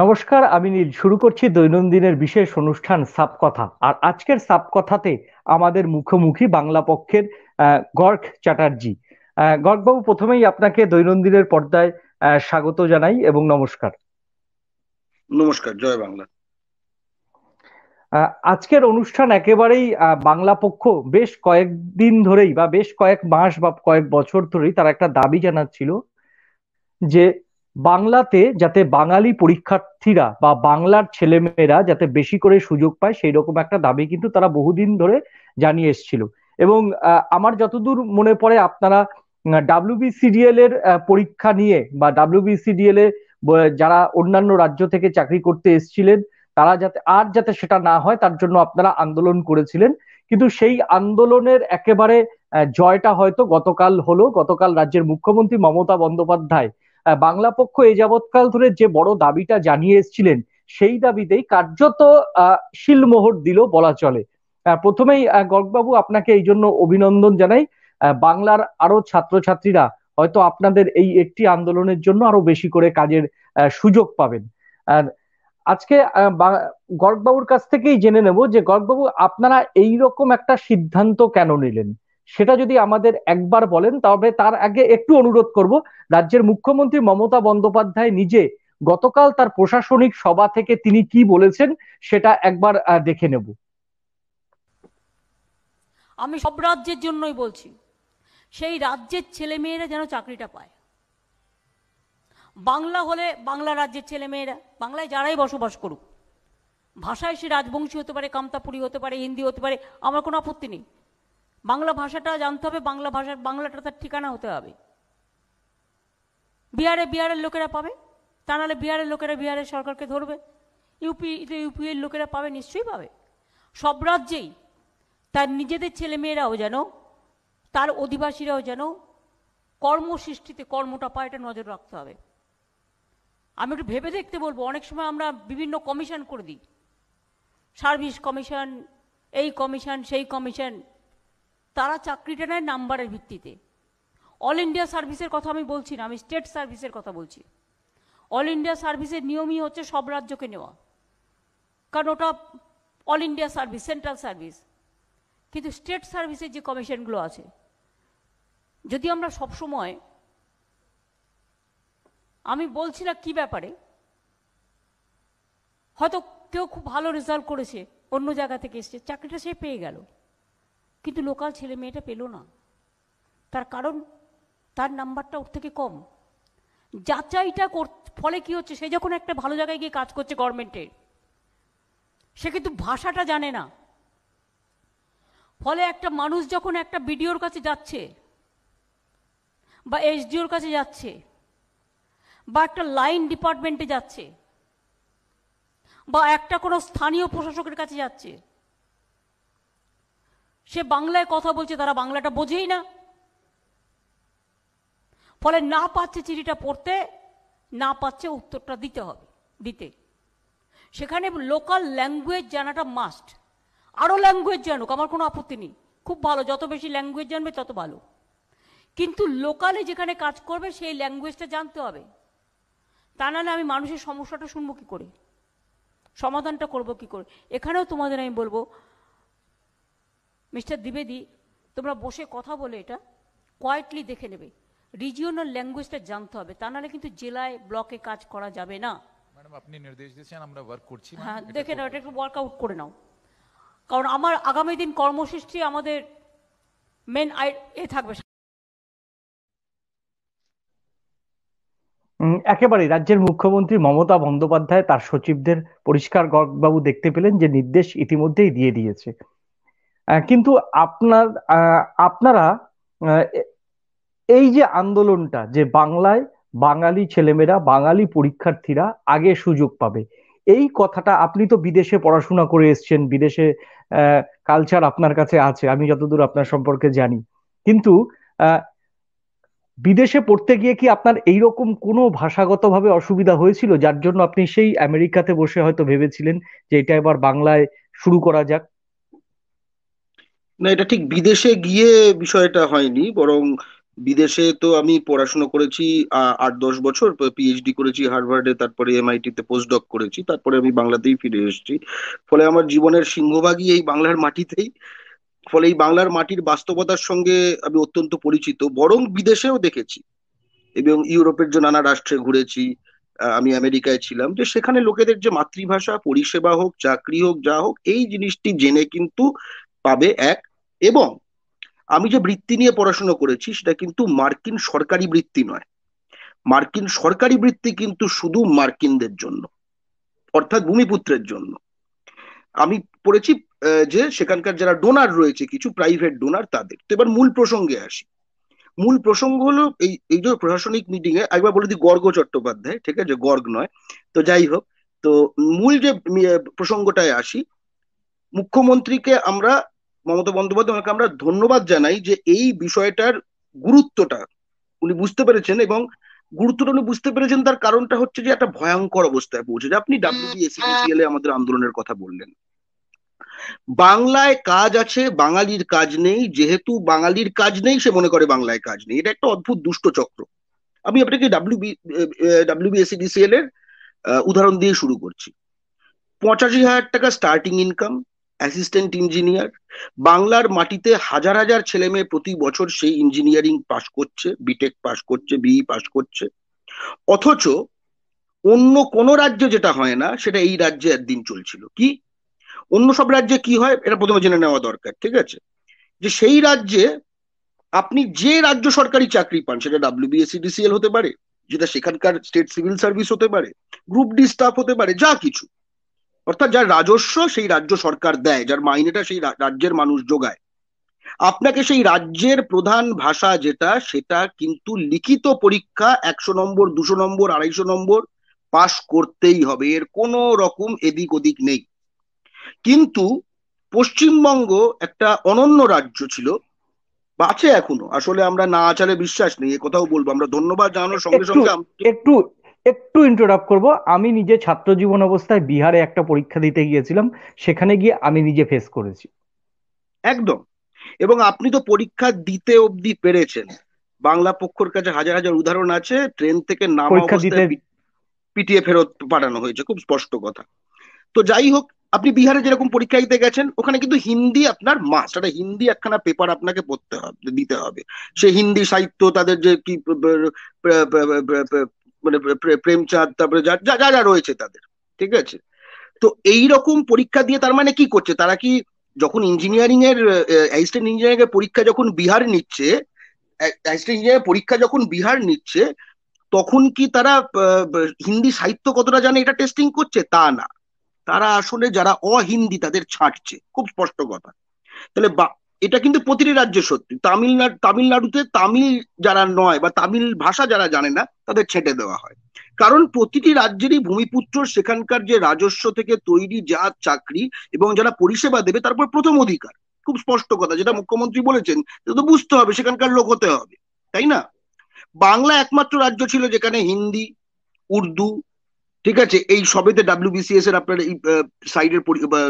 নমস্কার আমি নীল শুরু করছি দৈনন্দিনের বিশেষ অনুষ্ঠান সাপকথা আর আজকের সাপকথাতে আমাদের মুখোমুখি বাংলা পক্ষের গর্গ চ্যাটার্জি গর্গবাবু প্রথমেই আপনাকে দৈনন্দিনের পর্দায় স্বাগত জানাই এবং নমস্কার নমস্কার জয় বাংলা আজকের অনুষ্ঠান একেবারেই বাংলা পক্ষ বেশ কয়েকদিন ধরেই বা বেশ কয়েক মাস বা কয়েক বছর ধরেই তারা একটা দাবি জানাচ্ছিল যে বাংলাতে যাতে বাঙালি পরীক্ষার্থীরা বা বাংলার ছেলেমেয়েরা যাতে বেশি করে সুযোগ পায় সেই রকম একটা দাবি কিন্তু তারা বহুদিন ধরে জানিয়ে এসছিল এবং আমার যতদূর মনে পড়ে আপনারা ডাব্লিউবিসিডিএল এর পরীক্ষা নিয়ে বা ডাব্লিউবিসিডিএল এ যারা অন্যান্য রাজ্য থেকে চাকরি করতে এসছিলেন তারা যাতে আর যাতে সেটা না হয় তার জন্য আপনারা আন্দোলন করেছিলেন কিন্তু সেই আন্দোলনের একেবারে জয়টা হয়তো গতকাল হলো গতকাল রাজ্যের মুখ্যমন্ত্রী মমতা বন্দ্যোপাধ্যায় বাংলা পক্ষ এ যাবৎকাল ধরে যে বড় দাবিটা জানিয়ে এসেছিলেন সেই দাবিতেই কার্যত শিলমোহর দিল বলা চলে প্রথমেই গর্গবাবু আপনাকে এই জন্য অভিনন্দন জানাই বাংলার আরো ছাত্রছাত্রীরা হয়তো আপনাদের এই একটি আন্দোলনের জন্য আরো বেশি করে কাজের সুযোগ পাবেন আজকে গর্গবাবুর কাছ থেকেই জেনে নেব যে গর্গবাবু আপনারা এই রকম একটা সিদ্ধান্ত কেন নিলেন সেটা যদি আমাদের একবার বলেন তবে তার আগে একটু অনুরোধ করব রাজ্যের মুখ্যমন্ত্রী মমতা বন্দ্যোপাধ্যায় নিজে গতকাল তার প্রশাসনিক সভা থেকে তিনি কি বলেছেন সেটা একবার দেখে নেব আমি সব রাজ্যের জন্যই বলছি সেই রাজ্যের ছেলে মেয়েরা যেন চাকরিটা পায় বাংলা হলে বাংলা রাজ্যের ছেলে মেয়েরা বাংলায় যারাই বসবাস করুক ভাষায় সে রাজবংশী হতে পারে কামতাপুরি হতে পারে হিন্দি হতে পারে আমার কোনো আপত্তি নেই বাংলা ভাষাটা জানতে হবে বাংলা ভাষা বাংলাটা তার ঠিকানা হতে হবে বিহারে বিহারের লোকেরা পাবে তা নাহলে বিহারের লোকেরা বিহারের সরকারকে ধরবে ইউপি ইউপিএর লোকেরা পাবে নিশ্চয়ই পাবে সব রাজ্যেই তার নিজেদের ছেলেমেয়েরাও যেন তার অধিবাসীরাও যেন কর্মসৃষ্টিতে কর্মটা পায় এটা নজর রাখতে হবে আমি একটু ভেবে দেখতে বলবো অনেক সময় আমরা বিভিন্ন কমিশন করে দিই সার্ভিস কমিশন এই কমিশন সেই কমিশন তারা চাকরিটা নেয় নাম্বারের ভিত্তিতে অল ইন্ডিয়া সার্ভিসের কথা আমি বলছি না আমি স্টেট সার্ভিসের কথা বলছি অল ইন্ডিয়া সার্ভিসের নিয়মই হচ্ছে সব রাজ্যকে নেওয়া কারণ ওটা all India service central service কিন্তু স্টেট সার্ভিসের যে কমিশনগুলো আছে যদি আমরা সবসময় আমি বলছি না কী ব্যাপারে হয়তো কেউ খুব ভালো রেজাল্ট করেছে অন্য জায়গা থেকে এসছে চাকরিটা সে পেয়ে গেল কিন্তু লোকাল ছেলে মেয়েটা পেলো না তার কারণ তার নাম্বারটা ওর থেকে কম যাচাইটা কর ফলে কি হচ্ছে সে যখন একটা ভালো জায়গায় গিয়ে কাজ করছে গভর্নমেন্টের সে কিন্তু ভাষাটা জানে না ফলে একটা মানুষ যখন একটা বিডিওর কাছে যাচ্ছে বা এসডিওর কাছে যাচ্ছে বা একটা লাইন ডিপার্টমেন্টে যাচ্ছে বা একটা কোনো স্থানীয় প্রশাসকের কাছে যাচ্ছে সে বাংলায় কথা বলছে তারা বাংলাটা বোঝেই না ফলে না পাচ্ছে চিঠিটা পড়তে না পাচ্ছে উত্তরটা দিতে হবে দিতে সেখানে লোকাল ল্যাঙ্গুয়েজ জানাটা মাস্ট আরও ল্যাঙ্গুয়েজ জানুক আমার কোনো আপত্তি নেই খুব ভালো যত বেশি ল্যাঙ্গুয়েজ জানবে তত ভালো কিন্তু লোকালে যেখানে কাজ করবে সেই ল্যাঙ্গুয়েজটা জানতে হবে তা নাহলে আমি মানুষের সমস্যাটা শুনবো কী করে সমাধানটা করব কি করে এখানেও তোমাদের আমি বলবো মিস্টার দ্বিবেদী তোমরা বসে কথা বলে এটা কোয়াইটলি দেখে নেবে রিজিওনাল ল্যাঙ্গুয়েজটা জানতে হবে তা নাহলে কিন্তু জেলায় ব্লকে কাজ করা যাবে না ম্যাডাম আপনি নির্দেশ দিয়েছেন আমরা ওয়ার্ক করছি হ্যাঁ দেখে নাও এটা একটু ওয়ার্কআউট করে নাও কারণ আমার আগামী দিন কর্মসূচি আমাদের মেন আই এ থাকবে একেবারে রাজ্যের মুখ্যমন্ত্রী মমতা বন্দ্যোপাধ্যায় তার সচিবদের পরিষ্কার গর্গবাবু দেখতে পেলেন যে নির্দেশ ইতিমধ্যেই দিয়ে দিয়েছে কিন্তু আপনার আপনারা এই যে আন্দোলনটা যে বাংলায় বাঙালি ছেলেমেয়েরা বাঙালি পরীক্ষার্থীরা আগে সুযোগ পাবে এই কথাটা আপনি তো বিদেশে পড়াশোনা করে এসছেন বিদেশে কালচার আপনার কাছে আছে আমি যতদূর আপনার সম্পর্কে জানি কিন্তু বিদেশে পড়তে গিয়ে কি আপনার এইরকম কোনো ভাষাগতভাবে অসুবিধা হয়েছিল যার জন্য আপনি সেই আমেরিকাতে বসে হয়তো ভেবেছিলেন যে এটা এবার বাংলায় শুরু করা যাক না এটা ঠিক বিদেশে গিয়ে বিষয়টা হয়নি বরং বিদেশে তো আমি পড়াশোনা করেছি আট দশ বছর পিএইচডি করেছি হার্ভার্ডে তারপরে তে পোস্ট ডক করেছি তারপরে আমি বাংলাতেই ফিরে এসেছি ফলে আমার জীবনের সিংহভাগই এই বাংলার মাটিতেই ফলে এই বাংলার মাটির বাস্তবতার সঙ্গে আমি অত্যন্ত পরিচিত বরং বিদেশেও দেখেছি এবং ইউরোপের যে নানা রাষ্ট্রে ঘুরেছি আমি আমেরিকায় ছিলাম যে সেখানে লোকেদের যে মাতৃভাষা পরিষেবা হোক চাকরি হোক যা হোক এই জিনিসটি জেনে কিন্তু পাবে এক এবং আমি যে বৃত্তি নিয়ে পড়াশোনা করেছি সেটা কিন্তু মার্কিন সরকারি বৃত্তি নয় মার্কিন সরকারি বৃত্তি কিন্তু শুধু মার্কিনদের জন্য অর্থাৎ ভূমিপুত্রের জন্য আমি পড়েছি যে সেখানকার যারা ডোনার রয়েছে কিছু প্রাইভেট ডোনার তাদের তো এবার মূল প্রসঙ্গে আসি মূল প্রসঙ্গ হলো এই এই যে প্রশাসনিক মিটিং এ একবার বলে দিই গর্গ চট্টোপাধ্যায় ঠিক আছে গর্গ নয় তো যাই হোক তো মূল যে প্রসঙ্গটায় আসি মুখ্যমন্ত্রীকে আমরা মমতা বন্দ্যোপাধ্যায় ওনাকে আমরা ধন্যবাদ জানাই যে এই বিষয়টার গুরুত্বটা উনি বুঝতে পেরেছেন এবং গুরুত্বটা উনি বুঝতে পেরেছেন তার কারণটা হচ্ছে যে একটা ভয়ঙ্কর অবস্থায় পৌঁছে যে আপনি ডাব্লিউবিএসিএল এ আমাদের আন্দোলনের কথা বললেন বাংলায় কাজ আছে বাঙালির কাজ নেই যেহেতু বাঙালির কাজ নেই সে মনে করে বাংলায় কাজ নেই এটা একটা অদ্ভুত দুষ্ট চক্র আমি আপনাকে ডাব্লিউবি ডাব্লিউবিএসিডিসিএল এর উদাহরণ দিয়ে শুরু করছি পঁচাশি হাজার টাকা স্টার্টিং ইনকাম অ্যাসিস্ট্যান্ট ইঞ্জিনিয়ার বাংলার মাটিতে হাজার হাজার ছেলে মেয়ে প্রতি বছর সেই ইঞ্জিনিয়ারিং পাশ করছে বিটেক পাশ করছে বিই পাশ e করছে অথচ অন্য কোন রাজ্যে যেটা হয় না সেটা এই রাজ্যে একদিন চলছিল কি অন্য সব রাজ্যে কি হয় এটা প্রথমে জেনে নেওয়া দরকার ঠিক আছে যে সেই রাজ্যে আপনি যে রাজ্য সরকারি চাকরি পান সেটা ডাব্লিউবিএসসি ডিসিএল হতে পারে যেটা সেখানকার স্টেট সিভিল সার্ভিস হতে পারে গ্রুপ ডি স্টাফ হতে পারে যা কিছু অর্থাৎ যার রাজস্ব সেই রাজ্য সরকার দেয় যার মাইনেটা সেই রাজ্যের মানুষ যোগায় আপনাকে সেই রাজ্যের প্রধান ভাষা যেটা সেটা কিন্তু লিখিত পরীক্ষা একশো নম্বর দুশো নম্বর আড়াইশো নম্বর পাশ করতেই হবে এর কোনো রকম এদিক ওদিক নেই কিন্তু পশ্চিমবঙ্গ একটা অনন্য রাজ্য ছিল বাছে এখনো আসলে আমরা না আচারে বিশ্বাস নেই কথাও বলবো আমরা ধন্যবাদ জানানোর সঙ্গে সঙ্গে একটু একটু ইন্টারাপ্ট করব আমি নিজে ছাত্র জীবন অবস্থায় বিহারে একটা পরীক্ষা দিতে গিয়েছিলাম সেখানে গিয়ে আমি নিজে ফেস করেছি একদম এবং আপনি তো পরীক্ষা দিতে অবধি পেরেছেন বাংলা পক্ষর কাছে হাজার হাজার উদাহরণ আছে ট্রেন থেকে নাম অবস্থায় পিটিয়ে ফেরত পাঠানো হয়েছে খুব স্পষ্ট কথা তো যাই হোক আপনি বিহারে যেরকম পরীক্ষা দিতে গেছেন ওখানে কিন্তু হিন্দি আপনার মাস একটা হিন্দি একখানা পেপার আপনাকে পড়তে হবে দিতে হবে সে হিন্দি সাহিত্য তাদের যে কি মানে প্রেমচাঁদ তারপরে যা যা যা রয়েছে তাদের ঠিক আছে তো এই রকম পরীক্ষা দিয়ে তার মানে কি করছে তারা কি যখন ইঞ্জিনিয়ারিং এর অ্যাসিস্ট্যান্ট ইঞ্জিনিয়ারিং এর পরীক্ষা যখন বিহার নিচ্ছে অ্যাসিস্ট্যান্ট পরীক্ষা যখন বিহার নিচ্ছে তখন কি তারা হিন্দি সাহিত্য কতটা জানে এটা টেস্টিং করছে তা না তারা আসলে যারা অহিন্দি তাদের ছাঁটছে খুব স্পষ্ট কথা তাহলে এটা কিন্তু প্রতিটি রাজ্যে সত্যি তামিলনাড়ু তামিলনাড়ুতে তামিল যারা নয় বা তামিল ভাষা যারা জানে না তাদের ছেটে দেওয়া হয় কারণ প্রতিটি রাজ্যেরই ভূমিপুত্র সেখানকার যে রাজস্ব থেকে তৈরি যা চাকরি এবং যারা পরিষেবা দেবে তারপর প্রথম অধিকার খুব স্পষ্ট কথা যেটা মুখ্যমন্ত্রী বলেছেন তো বুঝতে হবে সেখানকার লোক হতে হবে তাই না বাংলা একমাত্র রাজ্য ছিল যেখানে হিন্দি উর্দু ঠিক আছে এই সবেতে ডাব্লিউবিসিএস এর আপনার এই সাইডের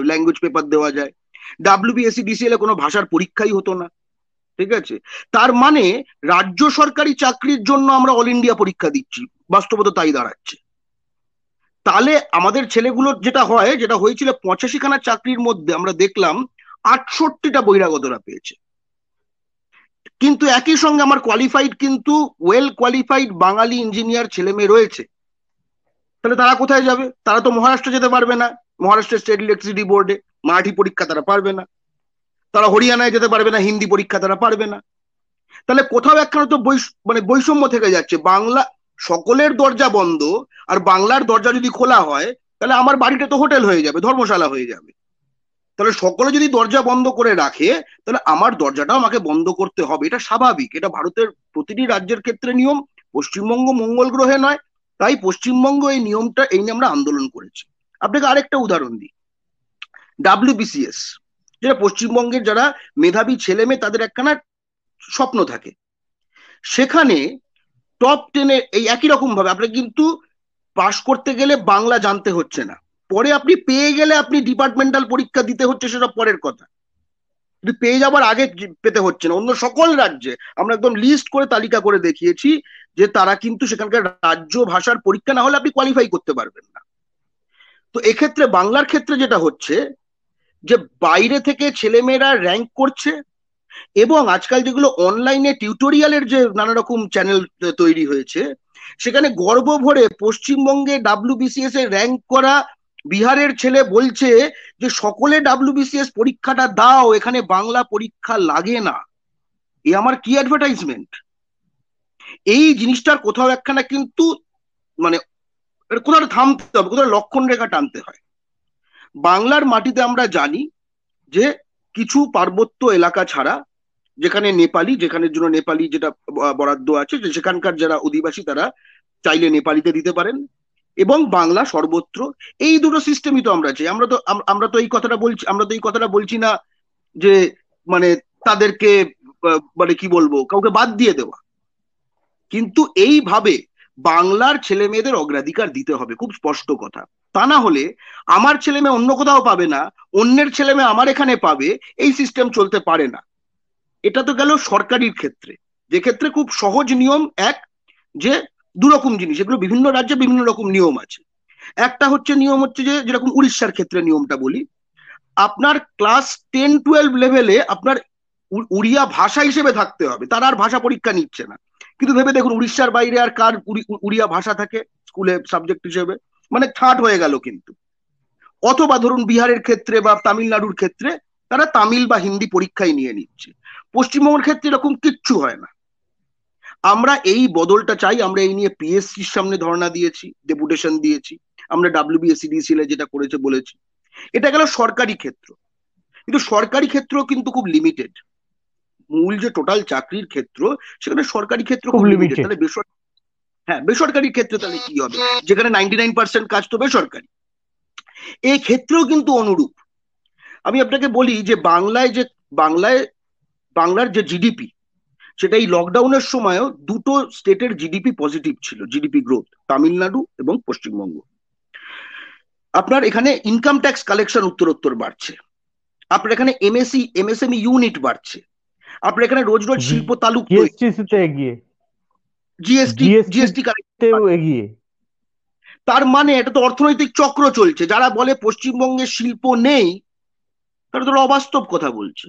ল্যাঙ্গুয়েজ পেপার দেওয়া যায় ডাব্লিউবিএসসি ডিসিএল e, এ কোনো ভাষার পরীক্ষাই হতো না ঠিক আছে তার মানে রাজ্য সরকারি চাকরির জন্য আমরা অল ইন্ডিয়া পরীক্ষা দিচ্ছি বাস্তবতা তাই দাঁড়াচ্ছে তাহলে আমাদের ছেলেগুলোর যেটা হয় যেটা হয়েছিল পঁচাশি খানা চাকরির মধ্যে আমরা দেখলাম আটষট্টিটা বহিরাগতরা পেয়েছে কিন্তু একই সঙ্গে আমার কোয়ালিফাইড কিন্তু ওয়েল কোয়ালিফাইড বাঙালি ইঞ্জিনিয়ার ছেলে মেয়ে রয়েছে তাহলে তারা কোথায় যাবে তারা তো মহারাষ্ট্র যেতে পারবে না মহারাষ্ট্র স্টেট ইলেকট্রিসিটি বোর্ডে মারাঠি পরীক্ষা তারা পারবে না তারা হরিয়ানায় যেতে পারবে না হিন্দি পরীক্ষা তারা পারবে না তাহলে কোথাও একখানে তো মানে বৈষম্য থেকে যাচ্ছে বাংলা সকলের দরজা বন্ধ আর বাংলার দরজা যদি খোলা হয় তাহলে আমার বাড়িটা তো হোটেল হয়ে যাবে ধর্মশালা হয়ে যাবে তাহলে সকলে যদি দরজা বন্ধ করে রাখে তাহলে আমার দরজাটাও আমাকে বন্ধ করতে হবে এটা স্বাভাবিক এটা ভারতের প্রতিটি রাজ্যের ক্ষেত্রে নিয়ম পশ্চিমবঙ্গ মঙ্গল গ্রহে নয় তাই পশ্চিমবঙ্গ এই নিয়মটা এই নিয়ে আমরা আন্দোলন করেছি আপনাকে আরেকটা উদাহরণ দিই ডাব্লিউবিসিএস যেটা পশ্চিমবঙ্গের যারা মেধাবী ছেলে মেয়ে তাদের একখানা স্বপ্ন থাকে সেখানে টপ টেনে এই একই রকম ভাবে আপনাকে কিন্তু পাশ করতে গেলে বাংলা জানতে হচ্ছে না পরে আপনি পেয়ে গেলে আপনি ডিপার্টমেন্টাল পরীক্ষা দিতে হচ্ছে সেটা পরের কথা কিন্তু পেয়ে যাবার আগে পেতে হচ্ছে না অন্য সকল রাজ্যে আমরা একদম লিস্ট করে তালিকা করে দেখিয়েছি যে তারা কিন্তু সেখানকার রাজ্য ভাষার পরীক্ষা না হলে আপনি কোয়ালিফাই করতে পারবেন না তো এক্ষেত্রে বাংলার ক্ষেত্রে যেটা হচ্ছে যে বাইরে থেকে ছেলেমেয়েরা র্যাঙ্ক করছে এবং আজকাল যেগুলো অনলাইনে টিউটোরিয়ালের যে নানা রকম চ্যানেল তৈরি হয়েছে সেখানে গর্ব ভরে পশ্চিমবঙ্গে ডাব্লিউবিসিএস এ র্যাঙ্ক করা বিহারের ছেলে বলছে যে সকলে ডাব্লিউবিসিএস পরীক্ষাটা দাও এখানে বাংলা পরীক্ষা লাগে না এ আমার কি অ্যাডভার্টাইজমেন্ট এই জিনিসটার কোথাও একখানা কিন্তু মানে কোথাও থামতে হবে কোথাও লক্ষণ রেখা টানতে হয় বাংলার মাটিতে আমরা জানি যে কিছু পার্বত্য এলাকা ছাড়া যেখানে নেপালি যেখানের জন্য নেপালি যেটা বরাদ্দ আছে যে সেখানকার যারা অধিবাসী তারা চাইলে নেপালিতে দিতে পারেন এবং বাংলা সর্বত্র এই দুটো সিস্টেমই তো আমরা চাই আমরা তো আমরা তো এই কথাটা বলছি আমরা তো এই কথাটা বলছি না যে মানে তাদেরকে মানে কি বলবো কাউকে বাদ দিয়ে দেওয়া কিন্তু এইভাবে বাংলার ছেলে মেয়েদের অগ্রাধিকার দিতে হবে খুব স্পষ্ট কথা তা না হলে আমার ছেলে মেয়ে অন্য কোথাও পাবে না অন্যের ছেলে মেয়ে আমার এখানে পাবে এই সিস্টেম চলতে পারে না এটা তো গেল সরকারির ক্ষেত্রে যে ক্ষেত্রে খুব সহজ নিয়ম এক যে দুরকম জিনিস এগুলো বিভিন্ন রাজ্যে বিভিন্ন রকম নিয়ম আছে একটা হচ্ছে নিয়ম হচ্ছে যে যেরকম উড়িষ্যার ক্ষেত্রে নিয়মটা বলি আপনার ক্লাস টেন টুয়েলভ লেভেলে আপনার উড়িয়া ভাষা হিসেবে থাকতে হবে তারা আর ভাষা পরীক্ষা নিচ্ছে না কিন্তু ভেবে দেখুন উড়িষ্যার বাইরে আর কার উড়িয়া ভাষা থাকে স্কুলে সাবজেক্ট হিসেবে মানে থার্ড হয়ে গেল কিন্তু অথবা ধরুন বিহারের ক্ষেত্রে বা তামিলনাড়ুর ক্ষেত্রে তারা তামিল বা হিন্দি পরীক্ষায় নিয়ে নিচ্ছে পশ্চিমবঙ্গের ক্ষেত্রে এরকম কিচ্ছু হয় না আমরা এই বদলটা চাই আমরা এই নিয়ে পিএসসির সামনে ধর্ণা দিয়েছি ডেপুটেশন দিয়েছি আমরা ডাব্লিউ ডাব্লিউবিএসসিডিসিএল e যেটা করেছে বলেছি এটা গেল সরকারি ক্ষেত্র কিন্তু সরকারি ক্ষেত্র কিন্তু খুব লিমিটেড মূল যে টোটাল চাকরির ক্ষেত্র সেখানে সরকারি ক্ষেত্র খুব লিমিটেড তাহলে বেসরকারি হ্যাঁ বেসরকারি ক্ষেত্রে তাহলে কি হবে যেখানে নাইনটি নাইন পার্সেন্ট কাজ তো বেসরকারি এই ক্ষেত্রেও কিন্তু অনুরূপ আমি আপনাকে বলি যে বাংলায় যে বাংলায় বাংলার যে জিডিপি সেটা এই লকডাউনের সময়ও দুটো স্টেটের জিডিপি পজিটিভ ছিল জিডিপি গ্রোথ তামিলনাড়ু এবং পশ্চিমবঙ্গ আপনার এখানে ইনকাম ট্যাক্স কালেকশন উত্তরোত্তর বাড়ছে আপনার এখানে এমএসি এমএসএমই ইউনিট বাড়ছে আপনার এখানে রোজ রোজ শিল্প তালুক এগিয়ে জিএসটি জিএসটি এগিয়ে তার মানে এটা তো অর্থনৈতিক চক্র চলছে যারা বলে পশ্চিমবঙ্গে শিল্প নেই তারা তারা অবাস্তব কথা বলছে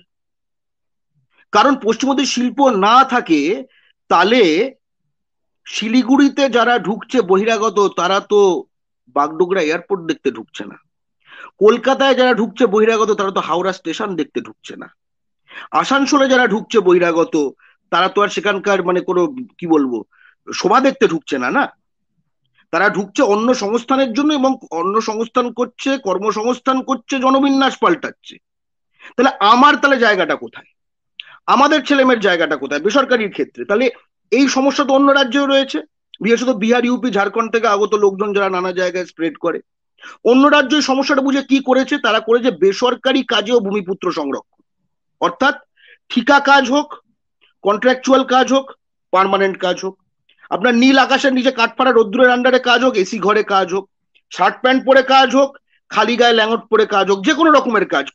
কারণ পশ্চিমবঙ্গে শিল্প না থাকে তাহলে শিলিগুড়িতে যারা ঢুকছে বহিরাগত তারা তো বাগডোগরা এয়ারপোর্ট দেখতে ঢুকছে না কলকাতায় যারা ঢুকছে বহিরাগত তারা তো হাওড়া স্টেশন দেখতে ঢুকছে না আসানসোলে যারা ঢুকছে বহিরাগত তারা তো আর সেখানকার মানে কোনো কি বলবো শোভা দেখতে ঢুকছে না না তারা ঢুকছে অন্য সংস্থানের জন্য এবং অন্য সংস্থান করছে কর্মসংস্থান করছে জনবিন্যাস পাল্টাচ্ছে তাহলে আমার তাহলে জায়গাটা কোথায় আমাদের ছেলেমেয়ের জায়গাটা কোথায় বেসরকারির ক্ষেত্রে তাহলে এই সমস্যা তো অন্য রাজ্যেও রয়েছে বিশেষত বিহার ইউপি ঝাড়খন্ড থেকে আগত লোকজন যারা নানা জায়গায় স্প্রেড করে অন্য রাজ্য সমস্যাটা বুঝে কি করেছে তারা করেছে বেসরকারি কাজেও ভূমিপুত্র সংরক্ষণ অর্থাৎ ঠিকা কাজ হোক কন্ট্রাকচুয়াল কাজ হোক পারমানেন্ট কাজ হোক আপনার নীল আকাশের নিচে কাঠফাড়া রোদ্দুরের আন্ডারে কাজ হোক এসি ঘরে কাজ হোক শার্ট প্যান্ট পরে কাজ হোক খালি গায়ে ল্যাঙ্গট পরে কাজ হোক যে কোনো রকমের কাজ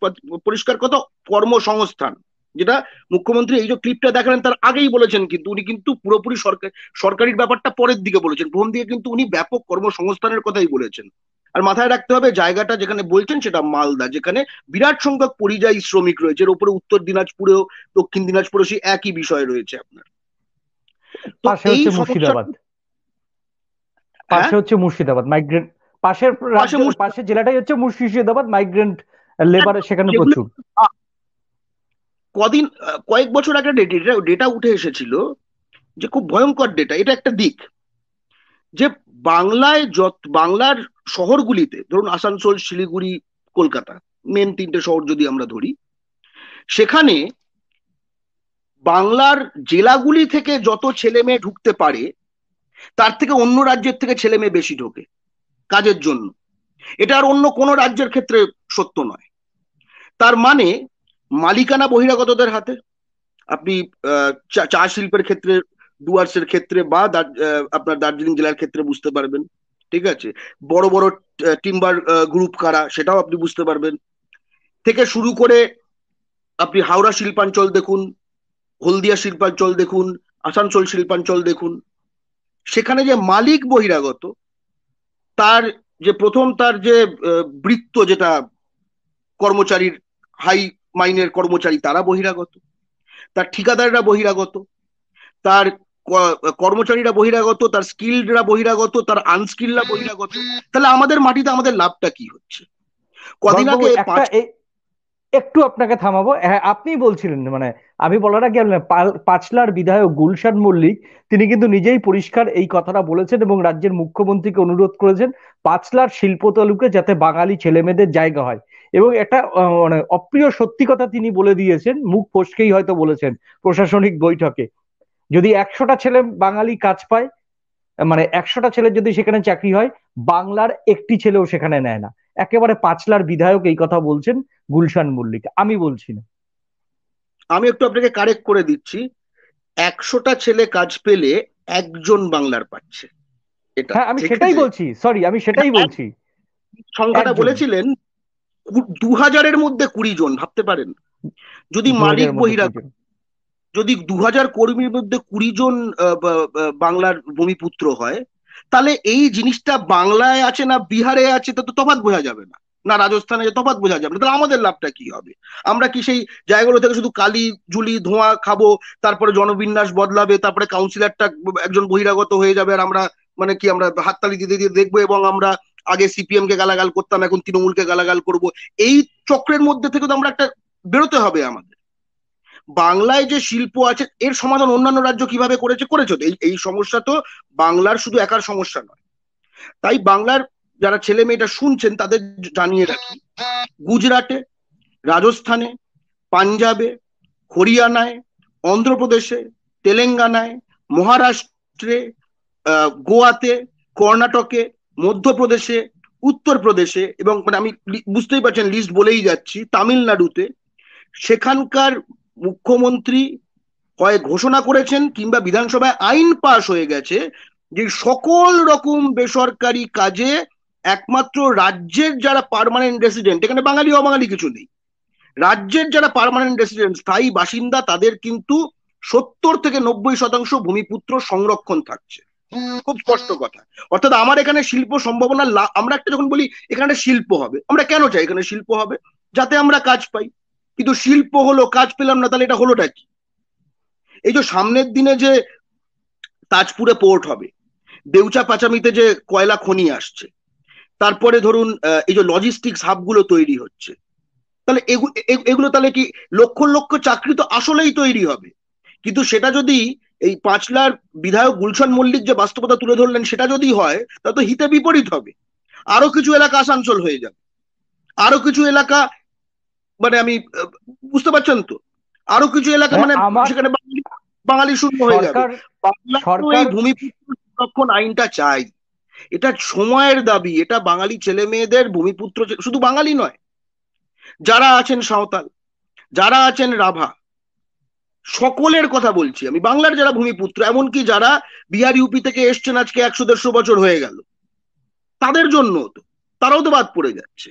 পরিষ্কার কথা কর্মসংস্থান যেটা মুখ্যমন্ত্রী এই যে ক্লিপটা দেখালেন তার আগেই বলেছেন কিন্তু উনি কিন্তু পুরোপুরি সরকার সরকারির ব্যাপারটা পরের দিকে বলেছেন প্রথম দিকে কিন্তু উনি ব্যাপক কর্মসংস্থানের কথাই বলেছেন আর মাথায় রাখতে হবে জায়গাটা যেখানে বলছেন সেটা মালদা যেখানে বিরাট সংখ্যক পরিযায়ী শ্রমিক রয়েছে এর উপরে উত্তর দিনাজপুরেও দক্ষিণ দিনাজপুরেও সেই একই বিষয় রয়েছে আপনার এই মুর্শিদাবাদ পাশে হ্যাঁ? হচ্ছে মুর্শিদাবাদ মাইগ্রেন্ট পাশের পাশে জেলাটাই হচ্ছে মুর্শিদাবাদ মাইগ্রেন্ট লেবার সেখানে প্রচুর কদিন কয়েক বছর আগে ডেটা উঠে এসেছিল যে খুব ভয়ঙ্কর ডেটা এটা একটা দিক যে বাংলায় যত বাংলার শহরগুলিতে ধরুন আসানসোল শিলিগুড়ি কলকাতা মেন তিনটে শহর যদি আমরা ধরি সেখানে বাংলার জেলাগুলি থেকে যত ছেলে মেয়ে ঢুকতে পারে তার থেকে অন্য রাজ্যের থেকে ছেলে মেয়ে বেশি ঢোকে কাজের জন্য এটা আর অন্য কোনো রাজ্যের ক্ষেত্রে সত্য নয় তার মানে মালিকানা বহিরাগতদের হাতে আপনি চা শিল্পের ক্ষেত্রে ডুয়ার্সের ক্ষেত্রে বা আপনার দার্জিলিং জেলার ক্ষেত্রে বুঝতে পারবেন ঠিক আছে বড় বড় টিম্বার গ্রুপ কারা সেটাও আপনি বুঝতে পারবেন থেকে শুরু করে আপনি হাওড়া শিল্পাঞ্চল দেখুন হলদিয়া শিল্পাঞ্চল দেখুন আসানসোল শিল্পাঞ্চল দেখুন সেখানে যে মালিক বহিরাগত তার যে প্রথম তার যে বৃত্ত যেটা কর্মচারীর হাই মাইনের কর্মচারী তারা বহিরাগত তার ঠিকাদাররা বহিরাগত তার কর্মচারীরা বহিরাগত তার স্কিলডরা বহিরাগত তার আনস্কিলরা বহিরাগত তাহলে আমাদের মাটিতে আমাদের লাভটা কি হচ্ছে কদিন আগে একটু আপনাকে থামাবো হ্যাঁ আপনি বলছিলেন মানে আমি বলার আগে পাঁচলার বিধায়ক গুলশান মল্লিক তিনি কিন্তু নিজেই পরিষ্কার এই কথাটা বলেছেন এবং রাজ্যের মুখ্যমন্ত্রীকে অনুরোধ করেছেন পাঁচলার শিল্প তালুকে যাতে বাঙালি ছেলেমেয়েদের জায়গা হয় এবং এটা মানে অপ্রিয় সত্যি কথা তিনি বলে দিয়েছেন মুখ ফসকেই হয়তো বলেছেন প্রশাসনিক বৈঠকে যদি একশোটা ছেলে বাঙালি কাজ পায় মানে একশোটা ছেলে যদি সেখানে চাকরি হয় বাংলার একটি ছেলেও সেখানে নেয় না একেবারে পাঁচলার বিধায়ক এই কথা বলছেন গুলশান মল্লিক আমি বলছি না আমি একটু আপনাকে কারেক্ট করে দিচ্ছি একশোটা ছেলে কাজ পেলে একজন বাংলার পাচ্ছে এটা হ্যাঁ আমি সেটাই বলছি সরি আমি সেটাই বলছি সংখ্যাটা বলেছিলেন দু হাজারের মধ্যে কুড়ি জন ভাবতে পারেন যদি মালিক বহিরাগত যদি দু হাজার কর্মীর মধ্যে কুড়ি জন বাংলার ভূমিপুত্র হয় তাহলে এই জিনিসটা বাংলায় আছে না বিহারে আছে তা তো তফাত বোঝা যাবে না না রাজস্থানে যে বোঝা যাবে না তাহলে আমাদের লাভটা কি হবে আমরা কি সেই জায়গাগুলো থেকে শুধু কালি জুলি ধোঁয়া খাবো তারপরে জনবিন্যাস বদলাবে তারপরে কাউন্সিলারটা একজন বহিরাগত হয়ে যাবে আর আমরা মানে কি আমরা হাততালি দিতে দিয়ে দেখবো এবং আমরা আগে সিপিএম কে গালাগাল করতাম এখন তৃণমূলকে গালাগাল করব এই চক্রের মধ্যে থেকে তো আমরা একটা বেরোতে হবে আমাদের বাংলায় যে শিল্প আছে এর সমাধান অন্যান্য রাজ্য কিভাবে করেছে করেছে এই এই সমস্যা তো বাংলার শুধু একার সমস্যা নয় তাই বাংলার যারা ছেলে মেয়েটা শুনছেন তাদের জানিয়ে রাখি গুজরাটে রাজস্থানে পাঞ্জাবে হরিয়ানায় অন্ধ্রপ্রদেশে তেলেঙ্গানায় মহারাষ্ট্রে গোয়াতে কর্ণাটকে মধ্যপ্রদেশে উত্তরপ্রদেশে এবং মানে আমি বুঝতেই পারছেন লিস্ট বলেই যাচ্ছি তামিলনাড়ুতে সেখানকার মুখ্যমন্ত্রী হয় ঘোষণা করেছেন কিংবা বিধানসভায় আইন পাশ হয়ে গেছে যে সকল রকম বেসরকারি কাজে একমাত্র রাজ্যের যারা পারমানেন্ট রেসিডেন্ট এখানে বাঙালি অবাঙালি কিছু নেই রাজ্যের যারা পারমানেন্ট রেসিডেন্ট স্থায়ী বাসিন্দা তাদের কিন্তু সত্তর থেকে নব্বই শতাংশ ভূমিপুত্র সংরক্ষণ থাকছে খুব স্পষ্ট কথা অর্থাৎ আমার এখানে শিল্প সম্ভাবনা আমরা একটা যখন বলি এখানে শিল্প হবে আমরা কেন চাই এখানে শিল্প হবে যাতে আমরা কাজ পাই কিন্তু শিল্প হলো কাজ পেলাম না তাহলে এটা হলোটা কি এই যে সামনের দিনে যে তাজপুরে পোর্ট হবে দেউচা পাচামিতে যে কয়লা খনি আসছে তারপরে ধরুন এই যে লজিস্টিক্স হাবগুলো তৈরি হচ্ছে তাহলে এগুলো তাহলে কি লক্ষ লক্ষ চাকরি তো আসলেই তৈরি হবে কিন্তু সেটা যদি এই পাঁচলার বিধায়ক গুলশান মল্লিক যে বাস্তবতা তুলে ধরলেন সেটা যদি হয় তা তো হিতে বিপরীত হবে আরো কিছু এলাকা আসানসোল হয়ে যাবে আরো কিছু এলাকা মানে আমি বুঝতে পারছেন তো আরো কিছু এলাকা হ্যাঁ, মানে সেখানে বাঙালি শূন্য হয়ে যাবে এই ভূমিপুত্র সংরক্ষণ আইনটা চাই এটা সময়ের দাবি এটা বাঙালি ছেলে মেয়েদের ভূমিপুত্র শুধু বাঙালি নয় যারা আছেন সাঁওতাল যারা আছেন রাভা সকলের কথা বলছি আমি বাংলার যারা ভূমিপুত্র এমনকি যারা বিহার ইউপি থেকে এসছেন আজকে একশো দেড়শো বছর হয়ে গেল তাদের জন্য তো তারাও তো বাদ পড়ে যাচ্ছে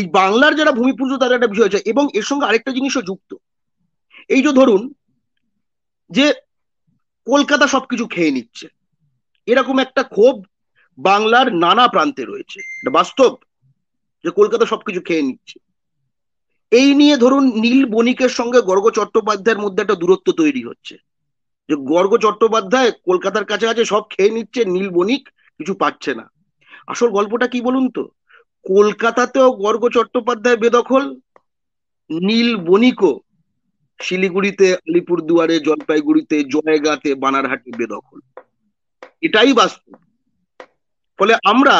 এই বাংলার যারা ভূমি পুজো তাদের একটা বিষয় আছে এবং এর সঙ্গে আরেকটা জিনিসও যুক্ত এই যে ধরুন যে কলকাতা সবকিছু খেয়ে নিচ্ছে এরকম একটা ক্ষোভ বাংলার নানা প্রান্তে রয়েছে এটা বাস্তব যে কলকাতা সবকিছু খেয়ে নিচ্ছে এই নিয়ে ধরুন নীল বণিকের সঙ্গে গর্গ চট্টোপাধ্যায়ের মধ্যে একটা দূরত্ব তৈরি হচ্ছে যে গর্গ চট্টোপাধ্যায় কলকাতার কাছে আছে সব খেয়ে নিচ্ছে নীল বণিক কিছু পাচ্ছে না আসল গল্পটা কি বলুন তো কলকাতাতেও গর্গ চট্টোপাধ্যায় বেদখল নীল বণিক শিলিগুড়িতে আলিপুরদুয়ারে জলপাইগুড়িতে জয়গাতে বানারহাটে বেদখল এটাই বাস্তব ফলে আমরা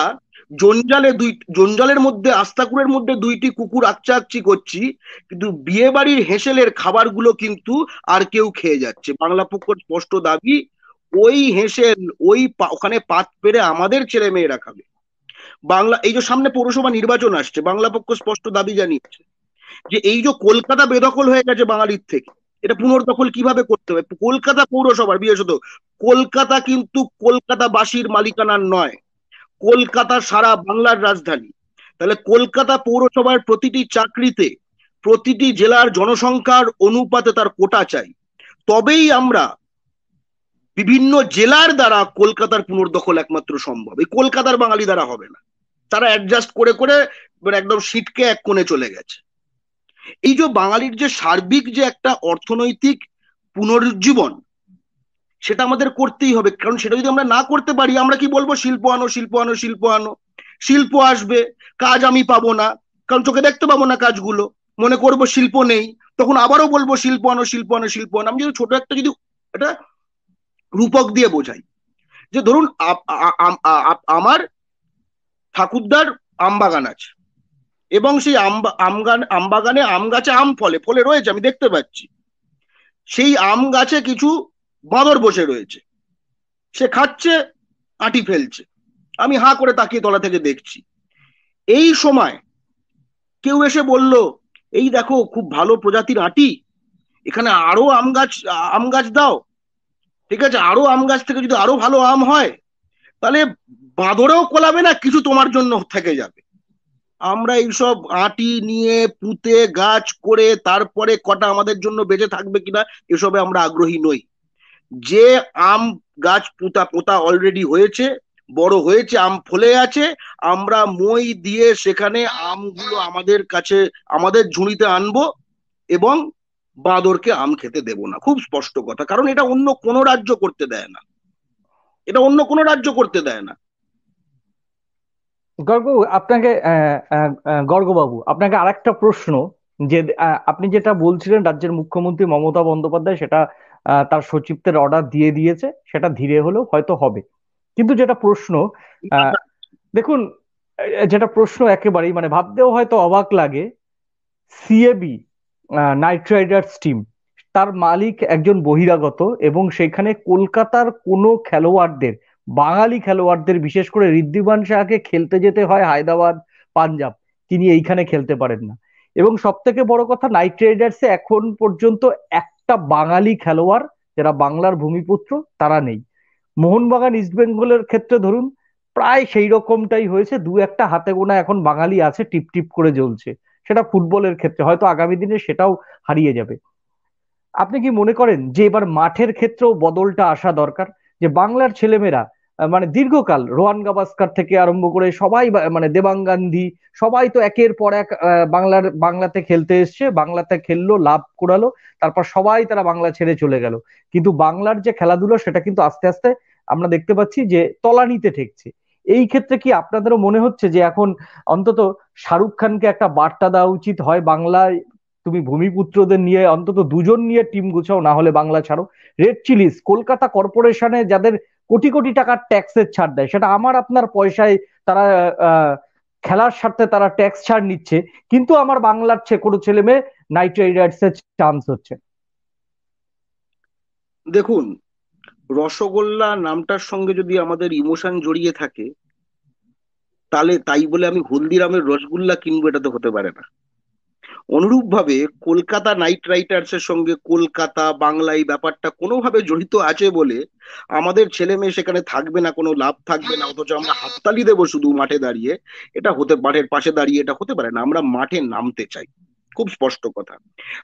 জঞ্জালে দুই জঞ্জালের মধ্যে আস্তাকুরের মধ্যে দুইটি কুকুর আচ্ছা আচ্ছি করছি কিন্তু বিয়ে বাড়ির হেঁসেলের খাবারগুলো কিন্তু আর কেউ খেয়ে যাচ্ছে বাংলা পক্ষ স্পষ্ট দাবি ওই হেঁসেল ওই ওখানে পাত পেরে আমাদের ছেলে মেয়েরা খাবে বাংলা এই যে সামনে পৌরসভা নির্বাচন আসছে বাংলা পক্ষ স্পষ্ট দাবি জানিয়েছে যে এই যে কলকাতা বেদখল হয়ে গেছে বাঙালির থেকে এটা পুনর্দখল কিভাবে করতে হবে কলকাতা পৌরসভার বিশেষত কলকাতা কিন্তু কলকাতাবাসীর মালিকানার নয় কলকাতা সারা বাংলার রাজধানী তাহলে কলকাতা পৌরসভার প্রতিটি চাকরিতে প্রতিটি জেলার জনসংখ্যার অনুপাতে তার কোটা চাই তবেই আমরা বিভিন্ন জেলার দ্বারা কলকাতার পুনর্দখল একমাত্র সম্ভব এই কলকাতার বাঙালি দ্বারা হবে না তারা অ্যাডজাস্ট করে করে মানে একদম সিটকে এক কোণে চলে গেছে এই যে বাঙালির যে সার্বিক যে একটা অর্থনৈতিক পুনরুজ্জীবন সেটা আমাদের করতেই হবে কারণ সেটা যদি আমরা না করতে পারি আমরা কি বলবো শিল্প আনো শিল্প আনো শিল্প আনো শিল্প আসবে কাজ আমি পাবো না কারণ চোখে দেখতে পাবো না কাজগুলো মনে করব শিল্প নেই তখন আবারও বলবো শিল্প আনো শিল্প আনো শিল্প আনো আমি যদি ছোট একটা যদি এটা রূপক দিয়ে বোঝাই যে ধরুন আমার ঠাকুরদার আমবাগান আছে এবং সেই আমগান আমবাগানে আম গাছে আম ফলে ফলে রয়েছে আমি দেখতে পাচ্ছি সেই আম গাছে কিছু বাঁদর বসে রয়েছে সে খাচ্ছে আটি ফেলছে আমি হা করে তাকিয়ে তলা থেকে দেখছি এই সময় কেউ এসে বলল এই দেখো খুব ভালো প্রজাতির আটি এখানে আরো আম গাছ আম গাছ দাও ঠিক আছে আরো আম গাছ থেকে যদি আরো ভালো আম হয় তাহলে বাঁদরেও কোলাবে না কিছু তোমার জন্য থেকে যাবে আমরা এইসব আটি নিয়ে পুঁতে গাছ করে তারপরে কটা আমাদের জন্য বেঁচে থাকবে কিনা এসবে আমরা আগ্রহী নই যে আম গাছ পুতা পোতা অলরেডি হয়েছে বড় হয়েছে আম ফলে আছে আমরা মই দিয়ে সেখানে আমগুলো আমাদের কাছে আমাদের ঝুড়িতে আনবো এবং বাঁদরকে আম খেতে দেব না খুব স্পষ্ট কথা কারণ এটা অন্য কোনো রাজ্য করতে দেয় না এটা অন্য কোনো রাজ্য করতে দেয় না গর্গবাবু আপনাকে গর্গবাবু আপনাকে আর একটা প্রশ্ন যে আপনি যেটা বলছিলেন রাজ্যের মুখ্যমন্ত্রী মমতা বন্দ্যোপাধ্যায় সেটা তার সচিবদের অর্ডার দিয়ে দিয়েছে সেটা ধীরে হলেও হয়তো হবে কিন্তু যেটা প্রশ্ন দেখুন যেটা প্রশ্ন একেবারেই মানে ভাবতেও হয়তো অবাক লাগে সিএবি নাইট রাইডার্স টিম তার মালিক একজন বহিরাগত এবং সেখানে কলকাতার কোনো খেলোয়াড়দের বাঙালি খেলোয়াড়দের বিশেষ করে ঋদ্ধিমান শাহকে খেলতে যেতে হয় হায়দ্রাবাদ পাঞ্জাব তিনি এইখানে খেলতে পারেন না এবং সব থেকে বড় কথা নাইট রাইডার্সে এখন পর্যন্ত একটা বাঙালি খেলোয়াড় যারা বাংলার ভূমিপুত্র তারা নেই মোহনবাগান ইস্ট বেঙ্গলের ক্ষেত্রে ধরুন প্রায় সেই রকমটাই হয়েছে দু একটা হাতে গোনা এখন বাঙালি আছে টিপ টিপ করে জ্বলছে সেটা ফুটবলের ক্ষেত্রে হয়তো আগামী দিনে সেটাও হারিয়ে যাবে আপনি কি মনে করেন যে এবার মাঠের ক্ষেত্রেও বদলটা আসা দরকার যে বাংলার ছেলেমেয়েরা মানে দীর্ঘকাল রোহান গাভাস্কার থেকে আরম্ভ করে সবাই মানে দেবাং গান্ধী সবাই তো একের পর এক বাংলার বাংলাতে খেলতে এসছে বাংলাতে খেললো লাভ করালো তারপর সবাই তারা বাংলা ছেড়ে চলে গেল কিন্তু বাংলার যে খেলাধুলো সেটা কিন্তু আস্তে আস্তে আমরা দেখতে পাচ্ছি যে তলানিতে ঠেকছে এই ক্ষেত্রে কি আপনাদেরও মনে হচ্ছে যে এখন অন্তত শাহরুখ খানকে একটা বার্তা দেওয়া উচিত হয় বাংলায় তুমি ভূমিপুত্রদের নিয়ে অন্তত দুজন নিয়ে টিম গুছাও না হলে বাংলা ছাড়ো রেড চিলিস কলকাতা কর্পোরেশনে যাদের কোটি কোটি টাকার ট্যাক্সের ছাড় দেয় সেটা আমার আপনার পয়সায় তারা খেলার স্বার্থে তারা ট্যাক্স ছাড় নিচ্ছে কিন্তু আমার বাংলার কোনো ছেলে মেয়ে নাইট রাইডার্স এর চান্স হচ্ছে দেখুন রসগোল্লা নামটার সঙ্গে যদি আমাদের ইমোশন জড়িয়ে থাকে তাহলে তাই বলে আমি হলদিরামের রসগোল্লা কিনবো এটা তো হতে পারে না অনুরূপভাবে কলকাতা নাইট রাইটার্সের সঙ্গে কলকাতা বাংলা এই ব্যাপারটা কোনোভাবে জড়িত আছে বলে আমাদের ছেলে মেয়ে সেখানে থাকবে না কোনো লাভ থাকবে না অথচ আমরা হাততালি দেবো শুধু মাঠে দাঁড়িয়ে এটা হতে মাঠের পাশে দাঁড়িয়ে এটা হতে পারে না আমরা মাঠে নামতে চাই খুব স্পষ্ট কথা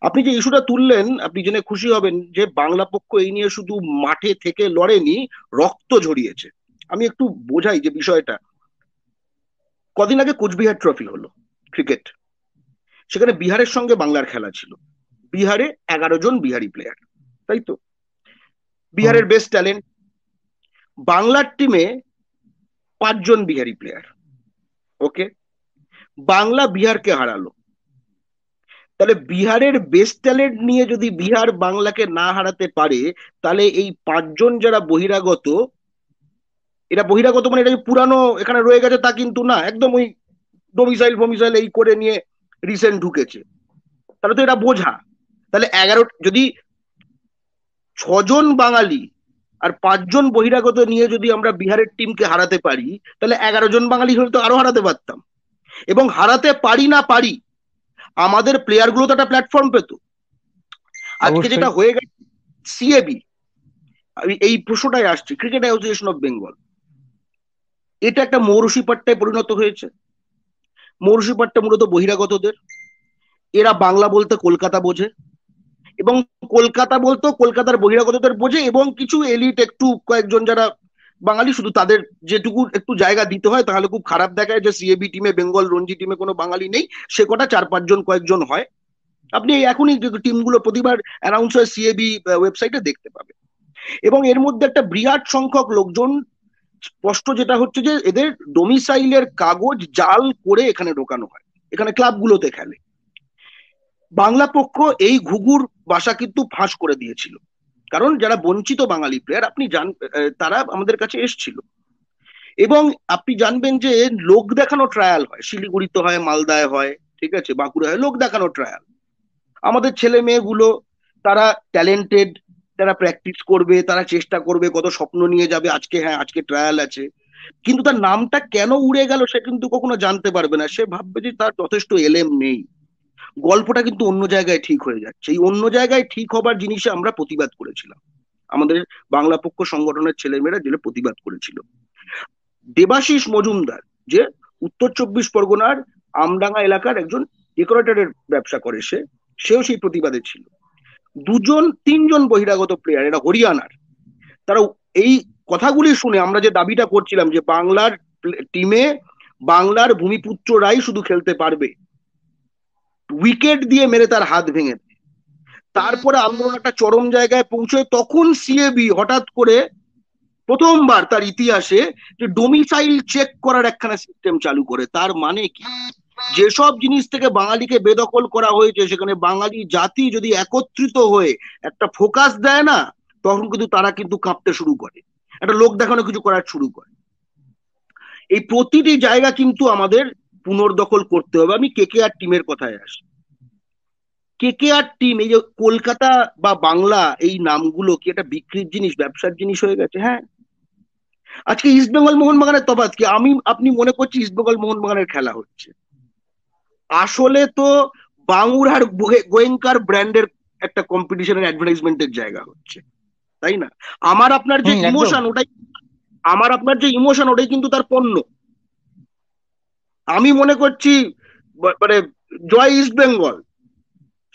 আপনি যে ইস্যুটা তুললেন আপনি জেনে খুশি হবেন যে বাংলা পক্ষ এই নিয়ে শুধু মাঠে থেকে লড়েনি রক্ত ঝরিয়েছে আমি একটু বোঝাই যে বিষয়টা কদিন আগে কোচবিহার ট্রফি হলো ক্রিকেট সেখানে বিহারের সঙ্গে বাংলার খেলা ছিল বিহারে এগারো জন বিহারি প্লেয়ার তাই তো বিহারের বেস্ট ট্যালেন্ট বাংলার টিমে পাঁচজন বিহারি প্লেয়ার ওকে বাংলা বিহারকে হারালো তাহলে বিহারের বেস্ট ট্যালেন্ট নিয়ে যদি বিহার বাংলাকে না হারাতে পারে তাহলে এই পাঁচজন যারা বহিরাগত এটা বহিরাগত মানে এটা পুরানো এখানে রয়ে গেছে তা কিন্তু না একদম ওই ডোমিসাইল ফমিসাইল এই করে নিয়ে রিসেন্ট ঢুকেছে তাহলে তো এটা বোঝা তাহলে এগারো যদি ছজন বাঙালি আর পাঁচজন বহিরাগত নিয়ে যদি আমরা বিহারের টিমকে হারাতে পারি তাহলে এগারো জন বাঙালি হলে তো আরো হারাতে পারতাম এবং হারাতে পারি না পারি আমাদের প্লেয়ারগুলো তো একটা প্ল্যাটফর্ম পেত আজকে যেটা হয়ে গেছে সিএবি আমি এই প্রশ্নটাই আসছি ক্রিকেট অ্যাসোসিয়েশন অফ বেঙ্গল এটা একটা মৌরসি পাট্টায় পরিণত হয়েছে মৌরসি পাটটা মূলত বহিরাগতদের এরা বাংলা বলতে কলকাতা বোঝে এবং কলকাতা বলতো কলকাতার বহিরাগতদের বোঝে এবং কিছু এলিট একটু কয়েকজন যারা বাঙালি শুধু তাদের যেটুকু একটু জায়গা দিতে হয় তাহলে খুব খারাপ দেখায় যে সিএবি টিমে বেঙ্গল রঞ্জি টিমে কোনো বাঙালি নেই সে কটা চার পাঁচজন কয়েকজন হয় আপনি এখনই টিমগুলো প্রতিবার অ্যানাউন্স হয় সিএবি ওয়েবসাইটে দেখতে পাবেন এবং এর মধ্যে একটা বিরাট সংখ্যক লোকজন স্পষ্ট যেটা হচ্ছে যে এদের ডোমিসাইলের কাগজ জাল করে এখানে ঢোকানো হয় এখানে ক্লাবগুলোতে খেলে বাংলা পক্ষ এই ঘুঘুর বাসা কিন্তু ফাঁস করে দিয়েছিল কারণ যারা বঞ্চিত বাঙালি প্লেয়ার আপনি জান তারা আমাদের কাছে এসছিল এবং আপনি জানবেন যে লোক দেখানো ট্রায়াল হয় শিলিগুড়িতে হয় মালদায় হয় ঠিক আছে বাঁকুড়া হয় লোক দেখানো ট্রায়াল আমাদের ছেলে মেয়েগুলো তারা ট্যালেন্টেড তারা প্র্যাকটিস করবে তারা চেষ্টা করবে কত স্বপ্ন নিয়ে যাবে আজকে হ্যাঁ আজকে ট্রায়াল আছে কিন্তু তার নামটা কেন উড়ে গেল সে কিন্তু কখনো জানতে পারবে না সে ভাববে যে তার যথেষ্ট এলেম নেই গল্পটা কিন্তু অন্য জায়গায় ঠিক হয়ে যাচ্ছে এই অন্য জায়গায় ঠিক হবার জিনিসে আমরা প্রতিবাদ করেছিলাম আমাদের বাংলা পক্ষ সংগঠনের ছেলেমেয়েরা যেটা প্রতিবাদ করেছিল দেবাশিস মজুমদার যে উত্তর চব্বিশ পরগনার আমডাঙ্গা এলাকার একজন ডেকোরেটরের ব্যবসা করে সে সেও সেই প্রতিবাদে ছিল দুজন তিনজন বহিরাগত প্লেয়ার এরা হরিয়ানার তারা এই কথাগুলি শুনে আমরা যে দাবিটা করছিলাম যে বাংলার টিমে বাংলার ভূমিপুত্ররাই শুধু খেলতে পারবে উইকেট দিয়ে মেরে তার হাত ভেঙে তারপরে আন্দোলন একটা চরম জায়গায় পৌঁছয় তখন সিএবি হঠাৎ করে প্রথমবার তার ইতিহাসে যে ডোমিসাইল চেক করার একখানা সিস্টেম চালু করে তার মানে কি যেসব জিনিস থেকে বাঙালিকে বেদখল করা হয়েছে সেখানে বাঙালি জাতি যদি একত্রিত হয়ে একটা ফোকাস দেয় না তখন কিন্তু তারা কিন্তু কাঁপতে শুরু করে একটা লোক দেখানো কিছু করার শুরু করে এই প্রতিটি জায়গা কিন্তু আমাদের পুনর্দখল করতে হবে আমি কে কে আর টিমের কথায় আসি কে কে আর টিম এই যে কলকাতা বা বাংলা এই নামগুলো কি একটা বিক্রির জিনিস ব্যবসার জিনিস হয়ে গেছে হ্যাঁ আজকে ইস্ট বেঙ্গল মোহনবাগানের তফাৎ কি আমি আপনি মনে করছি ইস্ট বেঙ্গল মোহনবাগানের খেলা হচ্ছে আসলে তো বাঙুরহাট গোয়েঙ্কার ব্র্যান্ডের একটা কম্পিটিশনের অ্যাডভার্টাইজমেন্টের জায়গা হচ্ছে তাই না আমার আপনার যে ইমোশন ওটাই আমার আপনার যে ইমোশন ওটাই কিন্তু তার পণ্য আমি মনে করছি মানে জয় ইস্ট বেঙ্গল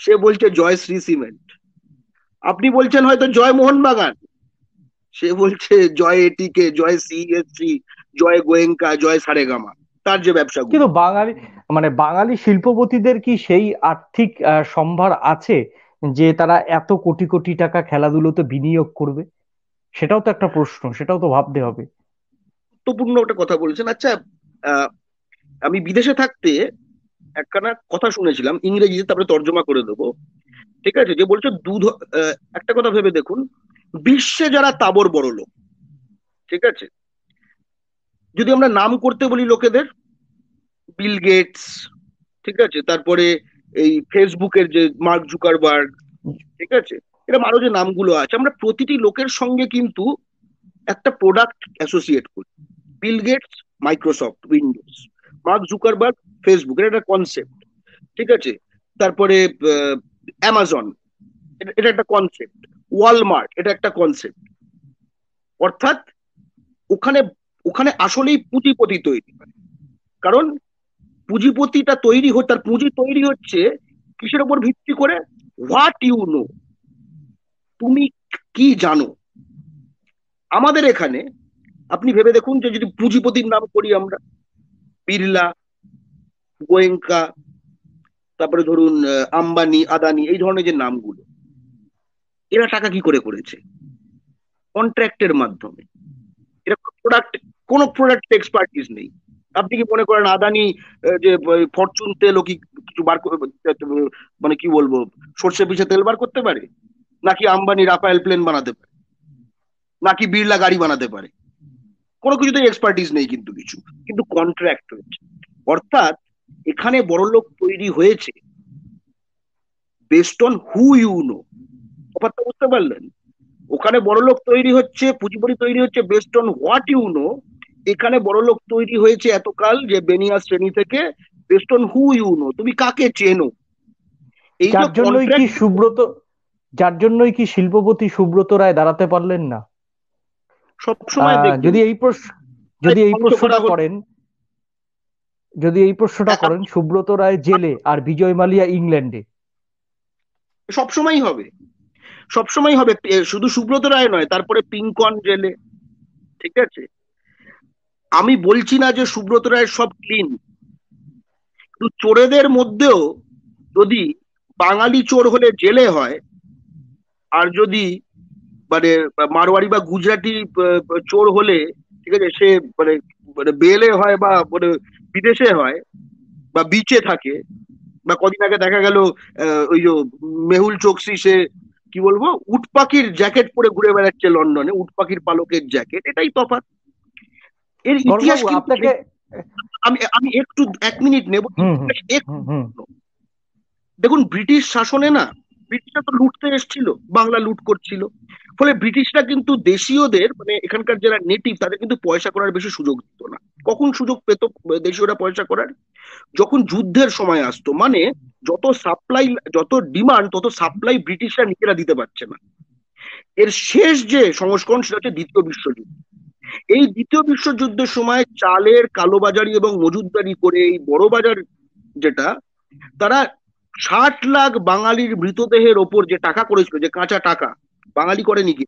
সে বলছে জয় শ্রী সিমেন্ট আপনি বলছেন হয়তো জয় মোহন বাগান সে বলছে জয় এটিকে জয় সিএসসি জয় গোয়েঙ্কা জয় সারেগামা তার যে ব্যবসা কিন্তু বাঙালি মানে বাঙালি শিল্পপতিদের কি সেই আর্থিক সম্ভার আছে যে তারা এত কোটি কোটি টাকা খেলাধুলোতে বিনিয়োগ করবে সেটাও তো একটা প্রশ্ন সেটাও তো ভাবতে হবে গুরুত্বপূর্ণ একটা কথা বলেছেন আচ্ছা আমি বিদেশে থাকতে একখানা কথা শুনেছিলাম ইংরেজিতে তারপরে তর্জমা করে দেবো ঠিক আছে যে বলছো দুধ একটা কথা ভেবে দেখুন বিশ্বে যারা তাবর বড় লোক ঠিক আছে যদি আমরা নাম করতে বলি লোকেদের বিল গেটস ঠিক আছে তারপরে এই ফেসবুকের যে মার্ক জুকারবার্গ ঠিক আছে এরকম আরো যে নামগুলো আছে আমরা প্রতিটি লোকের সঙ্গে কিন্তু একটা প্রোডাক্ট অ্যাসোসিয়েট করি Bill Gates Microsoft Windows Mark Zuckerberg Facebook এটা একটা কনসেপ্ট ঠিক আছে তারপরে অ্যামাজন এটা একটা কনসেপ্ট ওয়ালমার্ট এটা একটা কনসেপ্ট অর্থাৎ ওখানে ওখানে আসলেই পুঁজিপতি তৈরি কারণ পুঁজিপতিটা তৈরি হচ্ছে তার পুঁজি তৈরি হচ্ছে কিসের উপর ভিত্তি করে হোয়াট ইউ নো তুমি কি জানো আমাদের এখানে আপনি ভেবে দেখুন যে যদি পুঁজিপতির নাম করি আমরা বিড়লা গোয়েঙ্কা তারপরে ধরুন আম্বানি আদানি এই ধরনের যে নামগুলো এরা টাকা কি করে করেছে কন্ট্রাক্টের মাধ্যমে এরা প্রোডাক্ট কোনো প্রোডাক্ট এক্সপার্টিস নেই আপনি কি মনে করেন আদানি যে ফরচুন ও কি কিছু বার মানে কি বলবো সর্ষে পিছে তেল বার করতে পারে নাকি আম্বানি রাফায়েল প্লেন বানাতে পারে নাকি বিড়লা গাড়ি বানাতে পারে কোনো কিছুতে এক্সপার্টিস নেই কিন্তু কিছু কিন্তু কন্ট্রাক্ট হয়েছে অর্থাৎ এখানে বড়লোক তৈরি হয়েছে based on who you know ব্যাপারটা বুঝতে পারলেন ওখানে বড়লোক তৈরি হচ্ছে পুঁজিপুরি তৈরি হচ্ছে based on what you know এখানে বড় লোক তৈরি হয়েছে এতকাল যে বেনিয়া শ্রেণী থেকে based on who you know তুমি কাকে চেনো এই জন্যই কি সুব্রত যার জন্যই কি শিল্পপতি সুব্রত রায় দাঁড়াতে পারলেন না সবসময় যদি এই প্রশ্ন যদি এই প্রশ্নটা করেন যদি এই প্রশ্নটা হ্যাঁ। করেন সুব্রত রায় জেলে আর বিজয় মালিয়া ইংল্যান্ডে সবসময় হবে সবসময় হবে শুধু সুব্রত রায় নয় তারপরে পিঙ্কন জেলে ঠিক আছে আমি বলছি না যে সুব্রত রায়ের সব ক্লিন কিন্তু চোরেদের মধ্যেও যদি বাঙালি চোর হলে জেলে হয় আর যদি মানে মারোয়ারি বা গুজরাটি চোর হলে ঠিক আছে সে মানে মানে বেলে হয় বা মানে বিদেশে হয় বা বিচে থাকে বা কদিন আগে দেখা গেল ওই যে মেহুল চোকসি সে কি বলবো উট পাখির জ্যাকেট পরে ঘুরে বেড়াচ্ছে লন্ডনে উট পাখির পালকের জ্যাকেট এটাই তফাৎ এর ইতিহাস আপনাকে আমি আমি একটু এক মিনিট নেব দেখুন ব্রিটিশ শাসনে না ব্রিটিশরা তো লুটতে এসেছিল বাংলা লুট করছিল ফলে ব্রিটিশরা কিন্তু দেশীয়দের মানে এখানকার যারা নেটিভ তাদের কিন্তু পয়সা করার বেশি সুযোগ দিত না কখন সুযোগ পেত দেশীয়রা পয়সা করার যখন যুদ্ধের সময় আসতো মানে যত সাপ্লাই যত ডিমান্ড তত সাপ্লাই ব্রিটিশরা নিজেরা দিতে পারছে না এর শেষ যে সংস্করণ সেটা হচ্ছে দ্বিতীয় বিশ্বযুদ্ধ এই দ্বিতীয় বিশ্বযুদ্ধের সময় চালের কালোবাজারি এবং মজুদারি করে এই বড় বাজার যেটা তারা ষাট লাখ বাঙালির মৃতদেহের ওপর যে টাকা করেছিল যে কাঁচা টাকা বাঙালি করেনি কি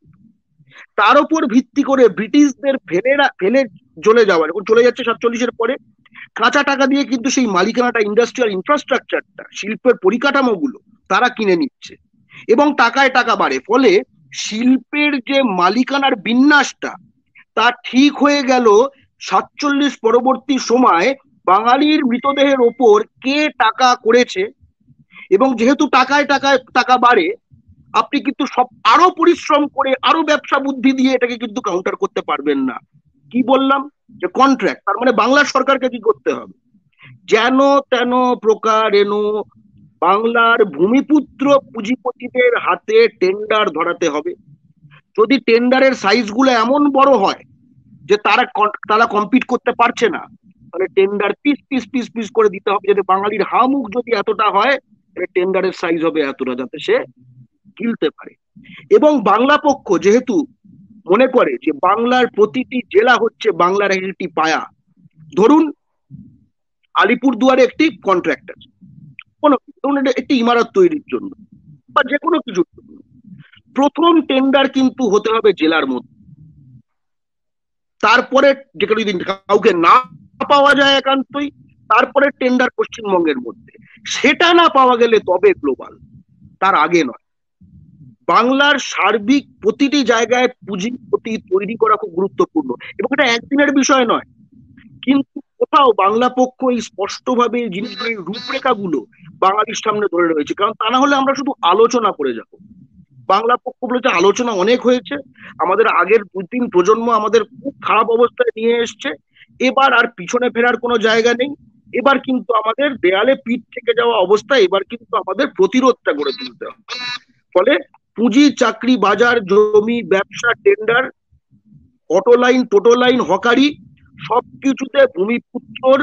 তার উপর ভিত্তি করে ব্রিটিশদের ফেলেরা ফেলে চলে যাওয়া যখন চলে যাচ্ছে সাতচল্লিশের পরে কাঁচা টাকা দিয়ে কিন্তু সেই মালিকানাটা ইন্ডাস্ট্রিয়াল ইনফ্রাস্ট্রাকচারটা শিল্পের পরিকাঠামোগুলো তারা কিনে নিচ্ছে এবং টাকায় টাকা বাড়ে ফলে শিল্পের যে মালিকানার বিন্যাসটা তা ঠিক হয়ে গেল সাতচল্লিশ পরবর্তী সময় বাঙালির মৃতদেহের ওপর কে টাকা করেছে এবং যেহেতু টাকায় টাকায় টাকা বাড়ে আপনি কিন্তু সব আরো পরিশ্রম করে আরো ব্যবসা বুদ্ধি দিয়ে এটাকে কিন্তু কাউন্টার করতে পারবেন না কি বললাম যে কন্ট্রাক্ট তার মানে বাংলা সরকারকে কি করতে হবে যেন তেন প্রকার এন বাংলার ভূমিপুত্র পুঁজিপতিদের হাতে টেন্ডার ধরাতে হবে যদি টেন্ডারের সাইজগুলো এমন বড় হয় যে তারা তারা কম্পিট করতে পারছে না তাহলে tender piece piece piece piece করে দিতে হবে যাতে বাঙালির হামুক যদি এতটা হয় তাহলে টেন্ডারের সাইজ হবে এতটা যাতে সে গিলতে পারে এবং বাংলা পক্ষ যেহেতু মনে করে যে বাংলার প্রতিটি জেলা হচ্ছে বাংলার একটি পায়া ধরুন আলিপুরদুয়ারে একটি কন্ট্রাক্টর কোনো একটি ইমারত তৈরির জন্য বা যে কোনো কিছুর জন্য প্রথম টেন্ডার কিন্তু হতে হবে জেলার মধ্যে তারপরে যেখানে যদি কাউকে না পাওয়া যায় একান্তই তারপরে টেন্ডার পশ্চিমবঙ্গের মধ্যে সেটা না পাওয়া গেলে তবে গ্লোবাল তার আগে নয় বাংলার সার্বিক প্রতিটি জায়গায় পুঁজিপতি তৈরি করা খুব গুরুত্বপূর্ণ এবং এটা একদিনের বিষয় নয় কিন্তু কোথাও বাংলা পক্ষ এই স্পষ্টভাবে জিনিসগুলির গুলো বাঙালির সামনে ধরে রয়েছে কারণ তা না হলে আমরা শুধু আলোচনা করে যাবো বাংলা পক্ষগুলোতে আলোচনা অনেক হয়েছে আমাদের আগের দু তিন প্রজন্ম আমাদের খুব খারাপ অবস্থায় নিয়ে এসছে এবার আর পিছনে ফেরার কোনো জায়গা নেই এবার কিন্তু আমাদের দেয়ালে পিঠ থেকে যাওয়া অবস্থায় এবার কিন্তু আমাদের প্রতিরোধটা গড়ে তুলতে হবে ফলে পুঁজি চাকরি বাজার জমি ব্যবসা টেন্ডার অটো লাইন টোটো লাইন হকারি সবকিছুতে ভূমিপুত্রর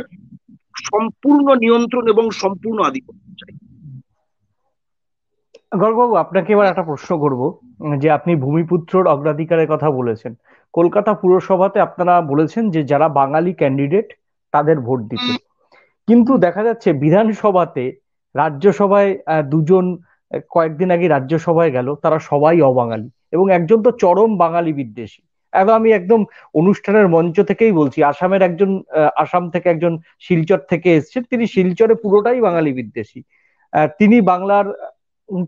সম্পূর্ণ নিয়ন্ত্রণ এবং সম্পূর্ণ আধিপত্য গর্গবাবু আপনাকে এবার একটা প্রশ্ন করব যে আপনি ভূমিপুত্রর অগ্রাধিকারের কথা বলেছেন কলকাতা পুরসভাতে আপনারা বলেছেন যে যারা বাঙালি ক্যান্ডিডেট তাদের ভোট দিতে কিন্তু দেখা যাচ্ছে বিধানসভাতে রাজ্যসভায় দুজন কয়েকদিন আগে রাজ্যসভায় গেল তারা সবাই অবাঙালি এবং একজন তো চরম বাঙালি বিদ্বেষী এবং আমি একদম অনুষ্ঠানের মঞ্চ থেকেই বলছি আসামের একজন আসাম থেকে একজন শিলচর থেকে এসছেন তিনি শিলচরে পুরোটাই বাঙালি বিদ্বেষী তিনি বাংলার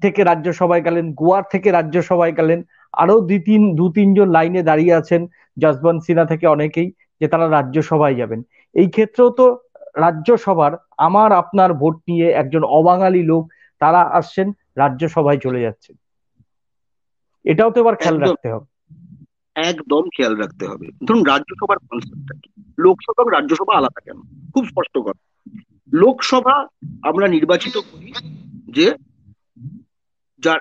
থেকে রাজ্যসভায় গেলেন গোয়ার থেকে রাজ্যসভায় গেলেন আরো দুই তিন দু তিনজন লাইনে দাঁড়িয়ে আছেন যশবন্ত সিনহা থেকে অনেকেই যে তারা রাজ্যসভায় যাবেন এই ক্ষেত্রেও তো রাজ্যসভার আমার আপনার ভোট নিয়ে একজন অবাঙালি লোক তারা আসছেন রাজ্যসভায় চলে যাচ্ছেন এটাও তো এবার খেয়াল রাখতে হবে একদম খেয়াল রাখতে হবে ধরুন রাজ্যসভার কনসেপ্টটা কি লোকসভা এবং রাজ্যসভা আলাদা কেন খুব স্পষ্ট কথা লোকসভা আমরা নির্বাচিত করি যে যার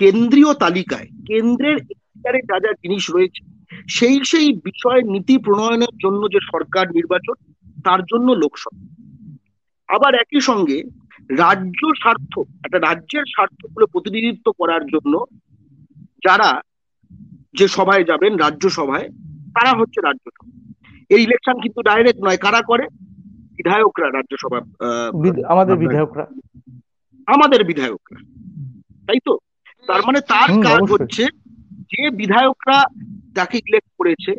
কেন্দ্রীয় তালিকায় কেন্দ্রের যা যা জিনিস রয়েছে সেই সেই বিষয়ে নীতি প্রণয়নের জন্য যে সরকার নির্বাচন তার জন্য লোকসভা আবার একই সঙ্গে রাজ্য স্বার্থ একটা রাজ্যের স্বার্থগুলো প্রতিনিধিত্ব করার জন্য যারা যে সভায় যাবেন রাজ্যসভায় তারা হচ্ছে রাজ্যসভা এই ইলেকশন কিন্তু ডাইরেক্ট নয় কারা করে বিধায়করা রাজ্যসভা আমাদের বিধায়করা আমাদের বিধায়করা তাই তো তার মানে তার কাজ হচ্ছে যে বিধায়করা তাকে ইলেক্ট করেছে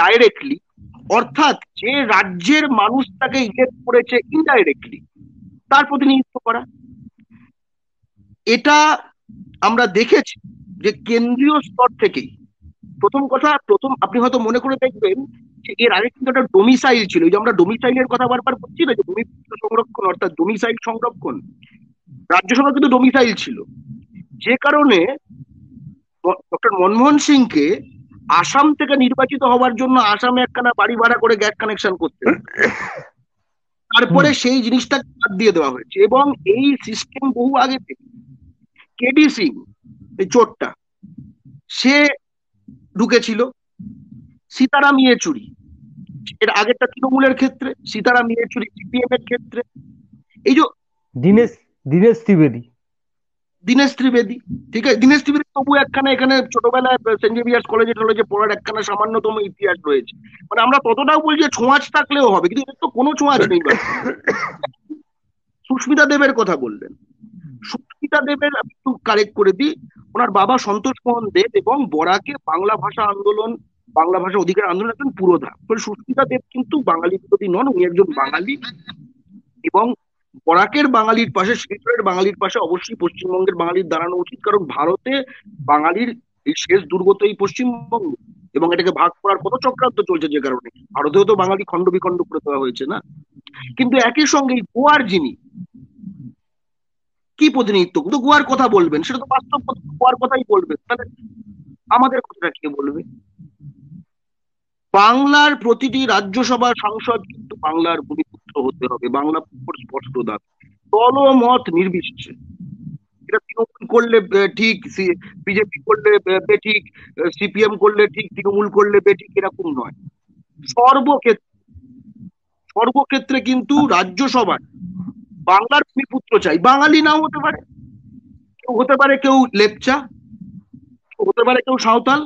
ডাইরেক্টলি অর্থাৎ যে রাজ্যের মানুষ তাকে ইলেক্ট করেছে ইনডাইরেক্টলি তার প্রতিনিধিত্ব করা এটা আমরা দেখেছি যে কেন্দ্রীয় স্তর থেকেই প্রথম কথা প্রথম আপনি হয়তো মনে করে দেখবেন যে এর আগে কিন্তু একটা ডোমিসাইল ছিল যে আমরা ডোমিসাইলের কথা বারবার বলছি না যে ভূমি সংরক্ষণ অর্থাৎ ডোমিসাইল সংরক্ষণ রাজ্যসভা কিন্তু ডোমিসাইল ছিল যে কারণে ডক্টর মনমোহন সিংকে আসাম থেকে নির্বাচিত হওয়ার জন্য আসামে একখানা বাড়ি ভাড়া করে গ্যাস কানেকশন করতে তারপরে সেই জিনিসটাকে বাদ দিয়ে দেওয়া হয়েছে এবং এই সিস্টেম বহু আগে থেকে কেডি সিং এই চোরটা সে ঢুকেছিল সীতারাম ইয়েচুরি এর আগেরটা তৃণমূলের ক্ষেত্রে সীতারাম ইয়েচুরি সিপিএম এর ক্ষেত্রে এই যে দিনেশ দিনেশ ত্রিবেদী দীনেশ ত্রিবেদী ঠিক আছে দীনেশ ত্রিবেদী তবু একখানা এখানে ছোটবেলায় সেন্ট জেভিয়ার্স কলেজে টলেজে পড়ার একখানা সামান্যতম ইতিহাস রয়েছে মানে আমরা ততটাও বলছি ছোঁয়াচ থাকলেও হবে কিন্তু এদের তো কোনো ছোঁয়াচ নেই সুস্মিতা দেবের কথা বললেন সুস্মিতা দেবের একটু কারেক্ট করে দিই ওনার বাবা সন্তোষ মোহন দেব এবং বরাকে বাংলা ভাষা আন্দোলন বাংলা ভাষা অধিকার আন্দোলন একজন পুরোধা সুস্মিতা দেব কিন্তু বাঙালি বিরোধী নন উনি একজন বাঙালি এবং বরাকের বাঙালির পাশে শিলচরের বাঙালির পাশে অবশ্যই পশ্চিমবঙ্গের বাঙালির দাঁড়ানো উচিত কারণ ভারতে বাঙালির এই শেষ দুর্গত এই পশ্চিমবঙ্গ এবং এটাকে ভাগ করার কত চক্রান্ত চলছে যে কারণে ভারতেও তো বাঙালি খণ্ড বিখণ্ড করে দেওয়া হয়েছে না কিন্তু একই সঙ্গে গোয়ার যিনি কি প্রতিনিধিত্ব কিন্তু গোয়ার কথা বলবেন সেটা তো বাস্তব গোয়ার কথাই বলবেন তাহলে আমাদের কথাটা কে বলবে বাংলার প্রতিটি রাজ্যসভা সাংসদ কিন্তু বাংলার ভূমি স্পষ্ট হতে হবে বাংলা পুকুর স্পষ্ট দাগ দলমত নির্বিশেষে এটা তৃণমূল করলে ঠিক বিজেপি করলে বেঠিক সিপিএম করলে ঠিক তৃণমূল করলে বেঠিক এরকম নয় সর্বক্ষেত্রে সর্বক্ষেত্রে কিন্তু রাজ্যসভায় বাংলার পুত্র চাই বাঙালি নাও হতে পারে কেউ হতে পারে কেউ লেপচা হতে পারে কেউ সাঁওতাল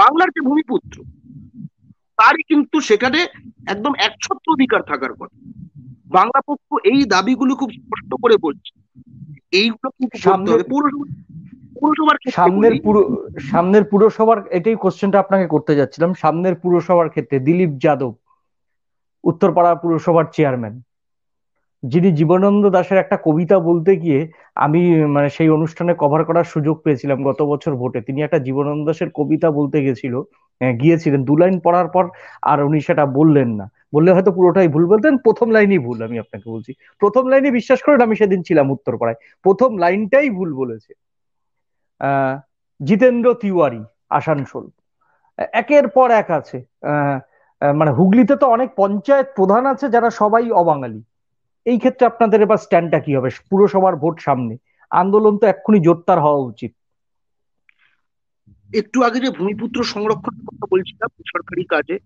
বাংলার যে ভূমিপুত্র তারই কিন্তু সেখানে একদম একছত্র অধিকার থাকার কথা বাংলা পক্ষ এই দাবিগুলো খুব স্পষ্ট করে বলছে এইগুলো কিন্তু সামনের পুরো সামনের পুরসভার এটাই কোশ্চেনটা আপনাকে করতে যাচ্ছিলাম সামনের পুরসভার ক্ষেত্রে দিলীপ যাদব উত্তরপাড়া পুরসভার চেয়ারম্যান যিনি জীবনানন্দ দাশের একটা কবিতা বলতে গিয়ে আমি মানে সেই অনুষ্ঠানে কভার করার সুযোগ পেয়েছিলাম গত বছর ভোটে তিনি একটা জীবনানন্দ দাশের কবিতা বলতে গেছিল হ্যাঁ, গিয়েছিলেন দু লাইন পড়ার পর আর উনি সেটা বললেন না বললে হয়তো পুরোটাই ভুল বলতেন প্রথম লাইনই ভুল আমি আপনাকে বলছি প্রথম লাইনে বিশ্বাস করেন আমি সেদিন ছিলাম উত্তরপাড়ায় প্রথম লাইনটাই ভুল বলেছে জিতেন্দ্র তিওয়ারি আসানসোল একের পর এক আছে মানে হুগলিতে তো অনেক পঞ্চায়েত প্রধান আছে যারা সবাই অবাঙালি এই ক্ষেত্রে আপনাদের এবার স্ট্যান্ডটা কি হবে পুরসভার ভোট সামনে আন্দোলন তো এক্ষুনি জোরদার হওয়া উচিত একটু আগে যে ভূমিপুত্র সংরক্ষণের কথা বলছিলাম সরকারি কাজে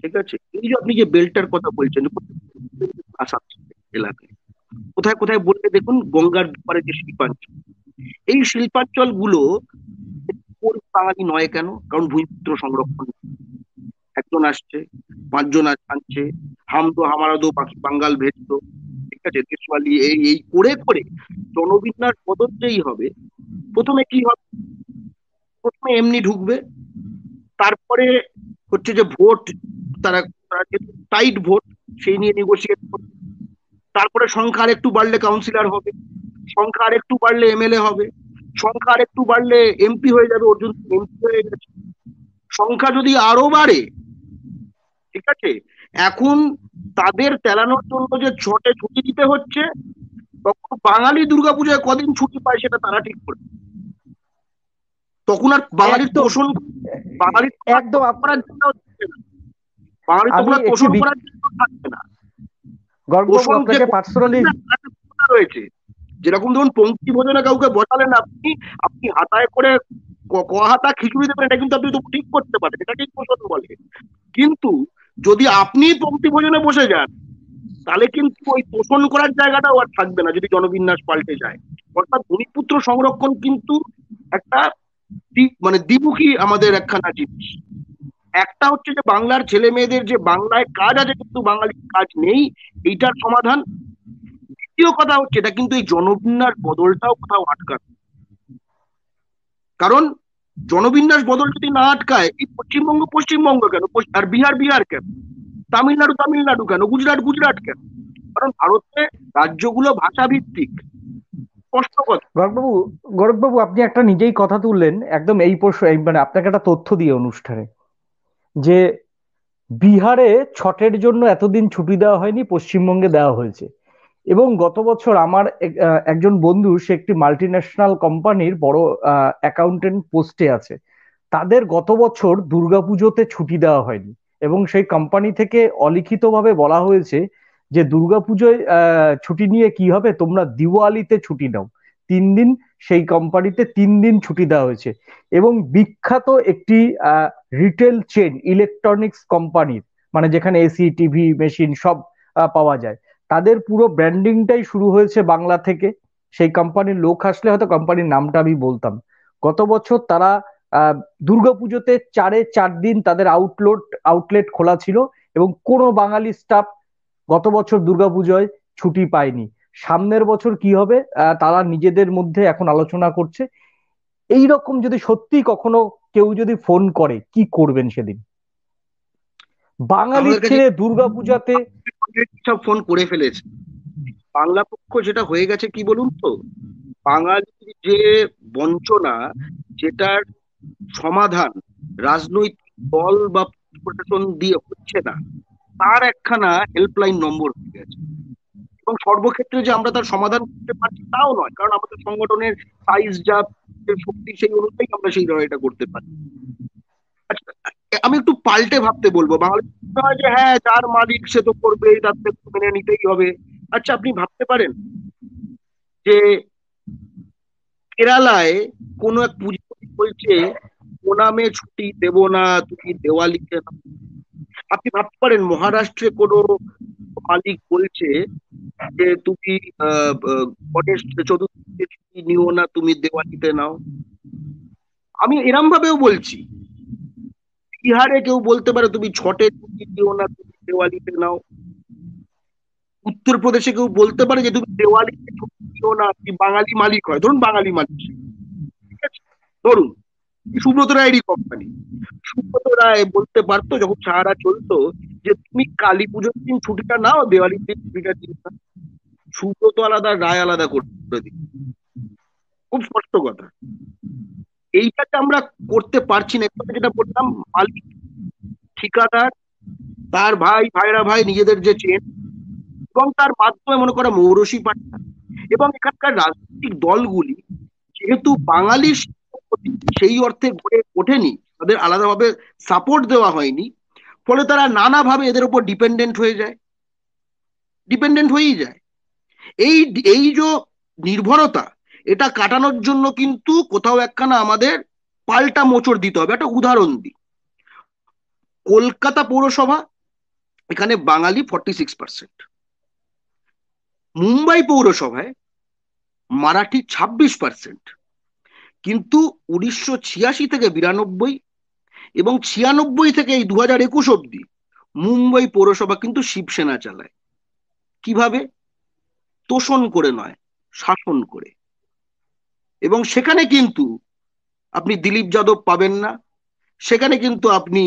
ঠিক আছে এই যে আপনি যে বেল্টার কথা বলছেন আসাম এলাকায় কোথায় কোথায় বলতে দেখুন গঙ্গার দুপারে যে শিল্পাঞ্চল এই শিল্পাঞ্চল গুলো বাঙালি নয় কেন কারণ ভূমিপুত্র সংরক্ষণ একজন আসছে পাঁচজন আসছে হাম তো হামারা পাখি বাঙ্গাল ভেদ তো ঠিক আছে দেশওয়ালি এই এই করে করে জনবিন্যাস বদলতেই হবে প্রথমে কি হবে প্রথমে এমনি ঢুকবে তারপরে হচ্ছে যে ভোট তারা টাইট ভোট সেই নিয়ে নেগোসিয়েট করবে তারপরে সংখ্যা আর একটু বাড়লে কাউন্সিলর হবে সংখ্যা আর একটু বাড়লে এমএলএ হবে সংখ্যা আর একটু বাড়লে এমপি হয়ে যাবে অর্জুন এমপি হয়ে গেছে সংখ্যা যদি আরো বাড়ে ঠিক আছে এখন তাদের তেলানোর জন্য যে ছটে ছুটি দিতে হচ্ছে তখন বাঙালি দুর্গাপূজায় কদিন ছুটি পায় সেটা তারা ঠিক করে তখন আর বাঙালির বাঙালির একদম আপনার জন্য করার জন্য থাকছে না রয়েছে যেরকম ধরুন পঙ্ক্তি ভোজনে কাউকে বসালেন আপনি আপনি হাতায় করে ক হাতা খিচুড়ি দেবেন এটা কিন্তু আপনি ঠিক করতে পারেন এটাকেই পোষণ বলে কিন্তু যদি আপনি পঙ্ক্তি ভোজনে বসে যান তাহলে কিন্তু ওই পোষণ করার জায়গাটাও আর থাকবে না যদি জনবিন্যাস পাল্টে যায় অর্থাৎ ভূমিপুত্র সংরক্ষণ কিন্তু একটা মানে দ্বিমুখী আমাদের একখানা জিনিস একটা হচ্ছে যে বাংলার ছেলে মেয়েদের যে বাংলায় কাজ আছে কিন্তু বাঙালির কাজ নেই এইটার সমাধান দ্বিতীয় কথা হচ্ছে এটা কিন্তু এই জনবিন্যাস বদলটাও কোথাও আটকানো কারণ জনবিন্যাস বদল যদি না আটকায় এই পশ্চিমবঙ্গ পশ্চিমবঙ্গ কেন আর বিহার বিহার কেন তামিলনাড়ু তামিলনাড়ু কেন গুজরাট গুজরাট কেন কারণ ভারতে রাজ্যগুলো ভাষা ভিত্তিক গৌরববাবু গৌরববাবু আপনি একটা নিজেই কথা তুললেন একদম এই প্রশ্ন মানে আপনাকে একটা তথ্য দিয়ে অনুষ্ঠানে যে বিহারে ছটের জন্য এতদিন ছুটি দেওয়া হয়নি পশ্চিমবঙ্গে দেওয়া হয়েছে এবং গত বছর আমার একজন বন্ধু সে একটি মাল্টি ন্যাশনাল কোম্পানির বড় অ্যাকাউন্টেন্ট পোস্টে আছে তাদের গত বছর দুর্গাপুজোতে ছুটি দেওয়া হয়নি এবং সেই কোম্পানি থেকে অলিখিতভাবে বলা হয়েছে যে দুর্গাপুজোয় ছুটি নিয়ে কি হবে তোমরা দিওয়ালিতে ছুটি নাও তিন দিন সেই কোম্পানিতে তিন দিন ছুটি দেওয়া হয়েছে এবং বিখ্যাত একটি রিটেল চেন ইলেকট্রনিক্স কোম্পানির মানে যেখানে এসি টিভি মেশিন সব পাওয়া যায় তাদের পুরো ব্র্যান্ডিংটাই শুরু হয়েছে বাংলা থেকে সেই কোম্পানির লোক আসলে হয়তো কোম্পানির নামটা আমি বলতাম গত বছর তারা দুর্গাপুজোতে চারে চার দিন তাদের আউটলোড আউটলেট খোলা ছিল এবং কোনো বাঙালি স্টাফ গত বছর দুর্গাপুজোয় ছুটি পায়নি সামনের বছর কি হবে তারা নিজেদের মধ্যে এখন আলোচনা করছে এই রকম যদি সত্যি কখনো কেউ যদি ফোন করে কি করবেন সেদিন বাঙালি ছেলে দুর্গাপূজাতে সব ফোন করে ফেলেছে বাংলা পক্ষ যেটা হয়ে গেছে কি বলুন তো বাঙালির যে বঞ্চনা যেটার সমাধান রাজনৈতিক দল বা প্রশাসন দিয়ে হচ্ছে না তার একখানা হেল্পলাইন নম্বর হয়ে গেছে এবং সর্বক্ষেত্রে যে আমরা তার সমাধান করতে পারছি তাও নয় কারণ আমাদের সংগঠনের সাইজ যা শক্তি সেই অনুযায়ী আমরা সেই লড়াইটা করতে পারি আচ্ছা আমি একটু পাল্টে ভাবতে বলবো বাঙালি যে হ্যাঁ যার মালিক সে তো করবেই তার থেকে মেনে নিতেই হবে আচ্ছা আপনি ভাবতে পারেন যে কেরালায় কোনো এক পুজো বলছে ওনামে ছুটি দেব না তুমি দেওয়ালিতে আপনি ভাবতে পারেন মহারাষ্ট্রে কোনো মালিক বলছে যে তুমি গণেশ চতুর্থী নিও না তুমি দেওয়ালিতে নাও আমি এরম ভাবেও বলছি বিহারে কেউ বলতে পারে তুমি ছটে দিও না তুমি দেওয়ালিতে নাও উত্তরপ্রদেশে কেউ বলতে পারে যে তুমি দেওয়ালিতে দিও না তুমি বাঙালি মালিক হয় ধরুন বাঙালি মালিক ধরুন সুব্রত রায়েরই কোম্পানি সুব্রত রায় বলতে পারতো যখন সারা চলতো যে তুমি কালী পুজোর দিন ছুটিটা নাও দেওয়ালির দিন ছুটিটা দিও না সুব্রত আলাদা রায় আলাদা করতে দিই খুব স্পষ্ট কথা এইটাকে আমরা করতে পারছি না এখানে যেটা বললাম মালিক ঠিকাদার তার ভাই ভাইরা ভাই নিজেদের যে চেন এবং তার মাধ্যমে মনে করা মৌরসি পাঠা এবং এখানকার রাজনৈতিক দলগুলি যেহেতু বাঙালির সেই অর্থে গড়ে ওঠেনি তাদের আলাদাভাবে সাপোর্ট দেওয়া হয়নি ফলে তারা নানাভাবে এদের উপর ডিপেন্ডেন্ট হয়ে যায় ডিপেন্ডেন্ট হয়েই যায় এই এই যে নির্ভরতা এটা কাটানোর জন্য কিন্তু কোথাও একখানা আমাদের পাল্টা মোচড় দিতে হবে একটা উদাহরণ দিই কলকাতা পৌরসভা এখানে Bangali forty six percent Mumbai পৌরসভায় মারাঠি ছাব্বিশ পার্সেন্ট কিন্তু উনিশশো ছিয়াশি থেকে বিরানব্বই এবং ছিয়ানব্বই থেকে এই দু হাজার একুশ অব্দি মুম্বাই পৌরসভা কিন্তু শিবসেনা চালায় কিভাবে তোষণ করে নয় শাসন করে এবং সেখানে কিন্তু আপনি দিলীপ যাদব পাবেন না সেখানে কিন্তু আপনি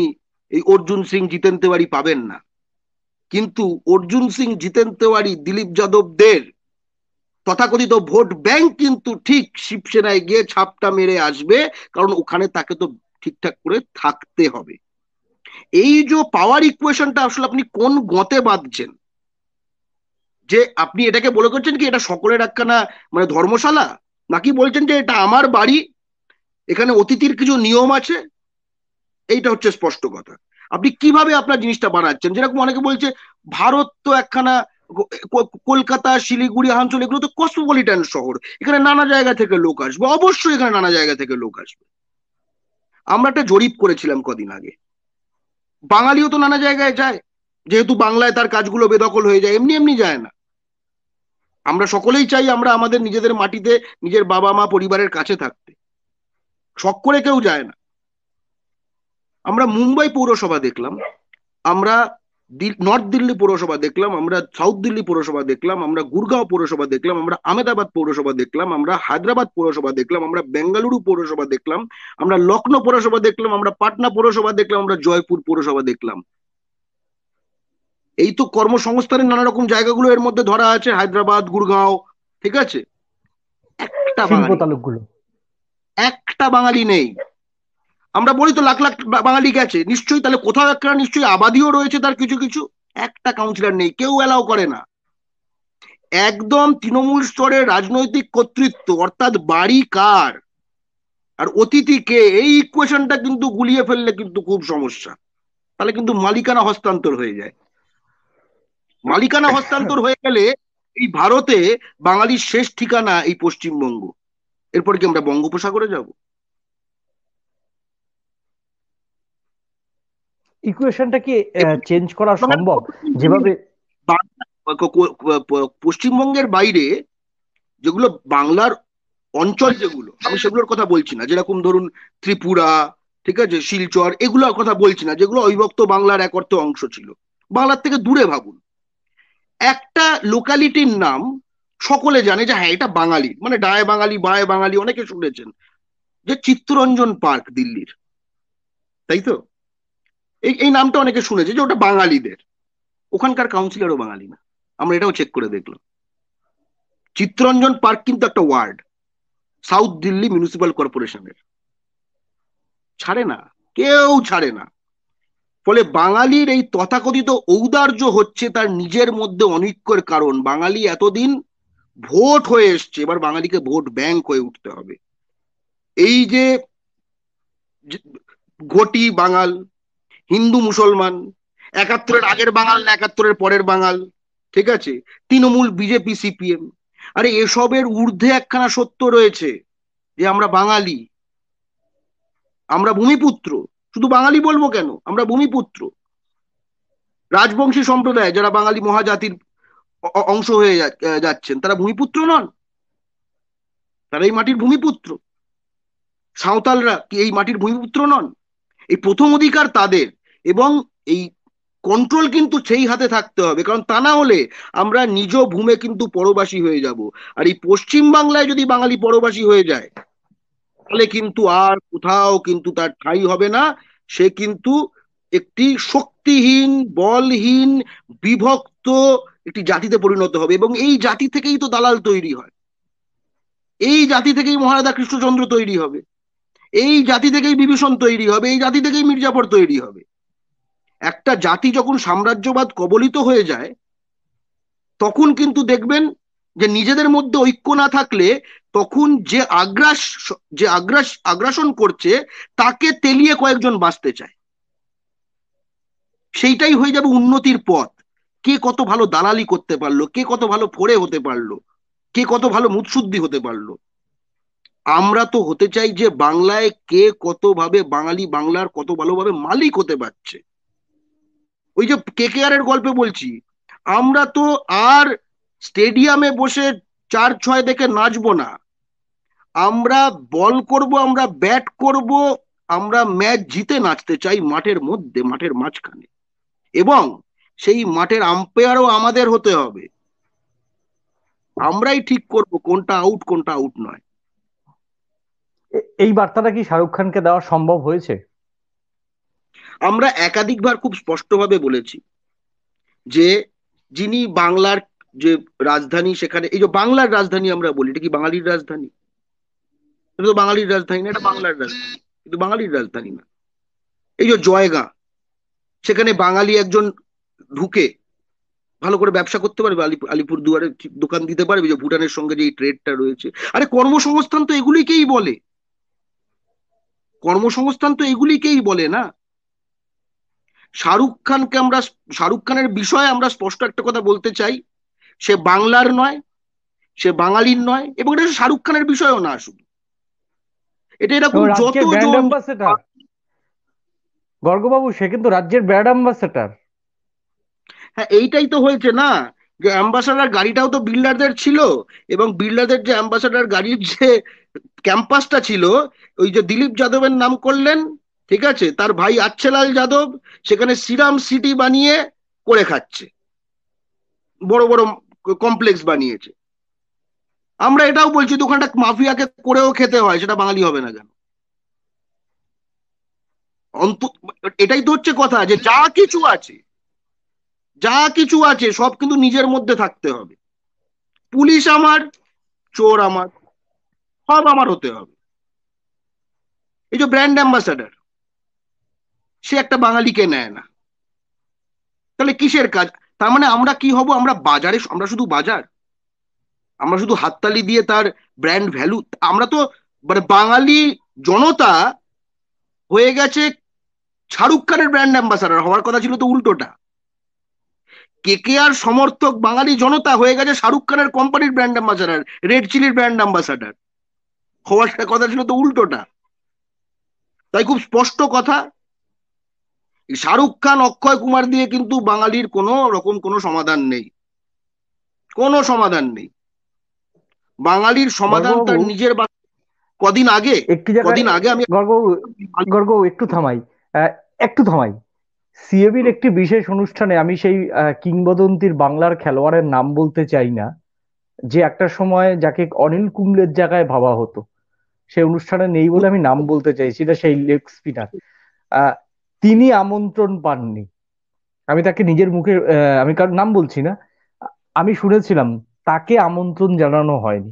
এই অর্জুন সিং জিতেন তেওয়ারি পাবেন না কিন্তু অর্জুন সিং জিতেন তেওয়ারি দিলীপ যাদবদের তথাকথিত ভোট ব্যাংক কিন্তু ঠিক শিবসেনায় গিয়ে ছাপটা মেরে আসবে কারণ ওখানে তাকে তো ঠিকঠাক করে থাকতে হবে এই যে পাওয়ার ইকুয়েশনটা আসলে আপনি কোন গতে বাঁধছেন যে আপনি এটাকে বলে করছেন কি এটা সকলের একখানা মানে ধর্মশালা বাকি বলছেন যে এটা আমার বাড়ি এখানে অতিথির কিছু নিয়ম আছে এইটা হচ্ছে স্পষ্ট কথা আপনি কিভাবে আপনার জিনিসটা বানাচ্ছেন যেরকম অনেকে বলছে ভারত তো একখানা কলকাতা শিলিগুড়ি আসানসোল এগুলো তো কসমোপলিটান শহর এখানে নানা জায়গা থেকে লোক আসবে অবশ্যই এখানে নানা জায়গা থেকে লোক আসবে আমরা একটা জরিপ করেছিলাম কদিন আগে বাঙালিও তো নানা জায়গায় যায় যেহেতু বাংলায় তার কাজগুলো বেদখল হয়ে যায় এমনি এমনি যায় না আমরা সকলেই চাই আমরা আমাদের নিজেদের মাটিতে নিজের বাবা মা পরিবারের কাছে থাকতে শখ করে কেউ যায় না আমরা মুম্বাই পৌরসভা দেখলাম আমরা নর্থ দিল্লি পৌরসভা দেখলাম আমরা সাউথ দিল্লি পৌরসভা দেখলাম আমরা গুরগাঁও পৌরসভা দেখলাম আমরা আহমেদাবাদ পৌরসভা দেখলাম আমরা হায়দ্রাবাদ পৌরসভা দেখলাম আমরা বেঙ্গালুরু পৌরসভা দেখলাম আমরা লখনৌ পৌরসভা দেখলাম আমরা পাটনা পৌরসভা দেখলাম আমরা জয়পুর পৌরসভা দেখলাম এই তো কর্মসংস্থানের নানা রকম জায়গাগুলো এর মধ্যে ধরা আছে হায়দ্রাবাদ গুরগাঁও ঠিক আছে একটা বাঙালি একটা বাঙালি নেই আমরা বলি তো লাখ লাখ বাঙালি গেছে নিশ্চয়ই তাহলে কোথাও একটা নিশ্চয়ই আবাদিও রয়েছে তার কিছু কিছু একটা কাউন্সিলর নেই কেউ অ্যালাউ করে না একদম তৃণমূল স্তরের রাজনৈতিক কর্তৃত্ব অর্থাৎ বাড়ি কার আর অতিথিকে এই ইকুয়েশনটা কিন্তু গুলিয়ে ফেললে কিন্তু খুব সমস্যা তাহলে কিন্তু মালিকানা হস্তান্তর হয়ে যায় মালিকানা হস্তান্তর হয়ে গেলে এই ভারতে বাঙালির শেষ ঠিকানা এই পশ্চিমবঙ্গ এরপর কি আমরা বঙ্গোপসাগরে যাব ইকুয়েশনটা কি চেঞ্জ করা মানে সম্ভব যেভাবে পশ্চিমবঙ্গের বাইরে যেগুলো বাংলার অঞ্চল যেগুলো আমি সেগুলোর কথা বলছি না যেরকম ধরুন ত্রিপুরা ঠিক আছে শিলচর এগুলোর কথা বলছি না যেগুলো অবিভক্ত বাংলার এক অর্থে অংশ ছিল বাংলার থেকে দূরে ভাবুন একটা লোকালিটির নাম সকলে জানে যে হ্যাঁ এটা বাঙালি মানে ডায় বাঙালি বায় বাঙালি অনেকে শুনেছেন যে চিত্তরঞ্জন পার্ক দিল্লির তাই তো এই এই নামটা অনেকে শুনেছে যে ওটা বাঙালিদের ওখানকার কাউন্সিলরও বাঙালি না আমরা এটাও চেক করে দেখলাম চিত্তরঞ্জন পার্ক কিন্তু একটা ওয়ার্ড সাউথ দিল্লি মিউনিসিপাল কর্পোরেশনের ছাড়ে না কেউ ছাড়ে না ফলে বাঙালির এই তথাকথিত ঔদার্য হচ্ছে তার নিজের মধ্যে অনৈক্যের কারণ বাঙালি এতদিন ভোট হয়ে এসছে এবার বাঙালিকে ভোট ব্যাংক হয়ে উঠতে হবে এই যে ঘটি বাঙাল হিন্দু মুসলমান একাত্তরের আগের বাঙাল না একাত্তরের পরের বাঙাল ঠিক আছে তৃণমূল বিজেপি সিপিএম আরে এসবের ঊর্ধ্বে একখানা সত্য রয়েছে যে আমরা বাঙালি আমরা ভূমিপুত্র শুধু বাঙালি বলবো কেন আমরা ভূমিপুত্র রাজবংশী সম্প্রদায় যারা বাঙালি মহাজাতির অংশ হয়ে যাচ্ছেন তারা ভূমিপুত্র নন তারা এই মাটির ভূমিপুত্র সাঁওতালরা কি এই মাটির ভূমিপুত্র নন এই প্রথম অধিকার তাদের এবং এই কন্ট্রোল কিন্তু সেই হাতে থাকতে হবে কারণ তা না হলে আমরা নিজ ভূমে কিন্তু পরবাসী হয়ে যাব আর এই পশ্চিম বাংলায় যদি বাঙালি পরবাসী হয়ে যায় তাহলে কিন্তু আর কোথাও কিন্তু তার ঠাই হবে না সে কিন্তু একটি শক্তিহীন বলহীন বিভক্ত একটি জাতিতে পরিণত হবে এবং এই জাতি থেকেই তো দালাল তৈরি হয় এই জাতি থেকেই মহারাজা কৃষ্ণচন্দ্র তৈরি হবে এই জাতি থেকেই বিভীষণ তৈরি হবে এই জাতি থেকেই মির্জাফর তৈরি হবে একটা জাতি যখন সাম্রাজ্যবাদ কবলিত হয়ে যায় তখন কিন্তু দেখবেন যে নিজেদের মধ্যে ঐক্য না থাকলে তখন যে আগ্রাস যে আগ্রাস আগ্রাসন করছে তাকে তেলিয়ে কয়েকজন বাঁচতে চায় সেইটাই হয়ে যাবে উন্নতির পথ কে কত ভালো দালালি করতে পারলো কে কত ভালো ফোরে হতে পারলো কে কত ভালো মুৎসুদ্ধি হতে পারলো আমরা তো হতে চাই যে বাংলায় কে কতভাবে বাঙালি বাংলার কত ভালোভাবে মালিক হতে পারছে ওই যে কে কে আর এর গল্পে বলছি আমরা তো আর স্টেডিয়ামে বসে চার ছয় দেখে নাচবো না আমরা বল করব আমরা ব্যাট করব আমরা ম্যাচ জিতে নাচতে চাই মাঠের মধ্যে মাঠের মাঝখানে এবং সেই মাঠের আম্পায়ারও আমাদের হতে হবে আমরাই ঠিক করব কোনটা আউট কোনটা আউট নয় এই বার্তাটা কি শাহরুখ খানকে দেওয়া সম্ভব হয়েছে আমরা একাধিকবার খুব স্পষ্টভাবে বলেছি যে যিনি বাংলার যে রাজধানী সেখানে এই যে বাংলার রাজধানী আমরা বলি এটা কি বাঙালির রাজধানী এটা তো বাঙালির রাজধানী না এটা বাংলার রাজধানী কিন্তু বাঙালির রাজধানী না এই যে জয়গা সেখানে বাঙালি একজন ঢুকে ভালো করে ব্যবসা করতে পারবে আলিপুর আলিপুর দুয়ারে দোকান দিতে পারবে যে ভুটানের সঙ্গে যে ট্রেডটা রয়েছে আরে কর্মসংস্থান তো এগুলিকেই বলে কর্মসংস্থান তো এগুলিকেই বলে না শাহরুখ খানকে আমরা শাহরুখ খানের বিষয়ে আমরা স্পষ্ট একটা কথা বলতে চাই সে বাংলার নয় সে বাঙালির নয় এবং এটা শাহরুখ খানের বিষয়ও না শুধু এটা এরকম যত গর্গবাবু সে কিন্তু রাজ্যের ব্র্যান্ড অ্যাম্বাসেডার হ্যাঁ এইটাই তো হয়েছে না যে অ্যাম্বাসেডার গাড়িটাও তো বিল্ডারদের ছিল এবং বিল্ডারদের যে অ্যাম্বাসেডার গাড়ির যে ক্যাম্পাসটা ছিল ওই যে দিলীপ যাদবের নাম করলেন ঠিক আছে তার ভাই আচ্ছেলাল যাদব সেখানে সিরাম সিটি বানিয়ে করে খাচ্ছে বড় বড় কমপ্লেক্স বানিয়েছে আমরা এটাও বলছি দোকানটা মাফিয়াকে করেও খেতে হয় সেটা বাঙালি হবে না কেন এটাই তো হচ্ছে কথা যে যা কিছু আছে যা কিছু আছে সব কিন্তু নিজের মধ্যে থাকতে হবে পুলিশ আমার চোর আমার সব আমার হতে হবে এই যে ব্র্যান্ড অ্যাম্বাসাডার সে একটা বাঙালিকে নেয় না তাহলে কিসের কাজ তার মানে আমরা কি হব আমরা বাজারে আমরা শুধু বাজার আমরা শুধু হাততালি দিয়ে তার ব্র্যান্ড ভ্যালু আমরা তো মানে বাঙালি জনতা হয়ে গেছে শাহরুখ খানের ব্র্যান্ড অ্যাম্বাসাডার হওয়ার কথা ছিল তো উল্টোটা কে আর সমর্থক বাঙালি জনতা হয়ে গেছে শাহরুখ খানের কোম্পানির ব্র্যান্ড অ্যাম্বাসাডার রেড চিলির ব্র্যান্ড অ্যাম্বাসাডার হওয়ার কথা ছিল তো উল্টোটা তাই খুব স্পষ্ট কথা শাহরুখ খান অক্ষয় কুমার দিয়ে কিন্তু বাঙালির কোনো রকম কোনো সমাধান নেই কোনো সমাধান নেই বাঙালির সমাধান তার নিজের কদিন আগে কদিন আগে আমি গর্গ একটু থামাই একটু থামাই সিএবির একটি বিশেষ অনুষ্ঠানে আমি সেই কিংবদন্তির বাংলার খেলোয়াড়ের নাম বলতে চাই না যে একটা সময় যাকে অনিল কুম্বলের জায়গায় ভাবা হতো সেই অনুষ্ঠানে নেই বলে আমি নাম বলতে চাইছি এটা সেই লেগ স্পিনার তিনি আমন্ত্রণ পাননি আমি তাকে নিজের মুখে আমি কার নাম বলছি না আমি শুনেছিলাম তাকে আমন্ত্রণ জানানো হয়নি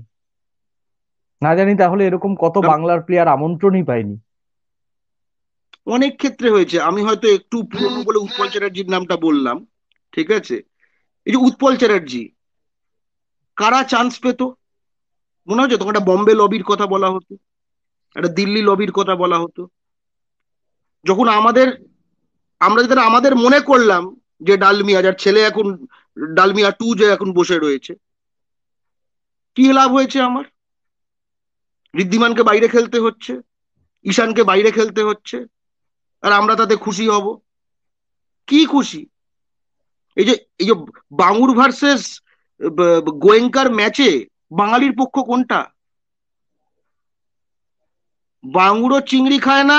না জানি তাহলে এরকম কত বাংলার প্লেয়ার আমন্ত্রণই পায়নি অনেক ক্ষেত্রে হয়েছে আমি হয়তো একটু পুরনো বলে উৎপল চ্যাটার্জির নামটা বললাম ঠিক আছে এই যে উৎপল চ্যাটার্জি কারা চান্স পেত মনে হচ্ছে তখন একটা বম্বে লবির কথা বলা হতো একটা দিল্লি লবির কথা বলা হতো যখন আমাদের আমরা যেটা আমাদের মনে করলাম যে ডালমিয়া যার ছেলে এখন ডালমিয়া টু যে এখন বসে রয়েছে কি লাভ হয়েছে আমার ঋদ্ধিমানকে বাইরে খেলতে হচ্ছে ঈশানকে বাইরে খেলতে হচ্ছে আর আমরা তাতে খুশি হব কি খুশি এই যে এই যে বাঙুর ভার্সেস গোয়েঙ্কার ম্যাচে বাঙালির পক্ষ কোনটা বাঙুরও চিংড়ি খায় না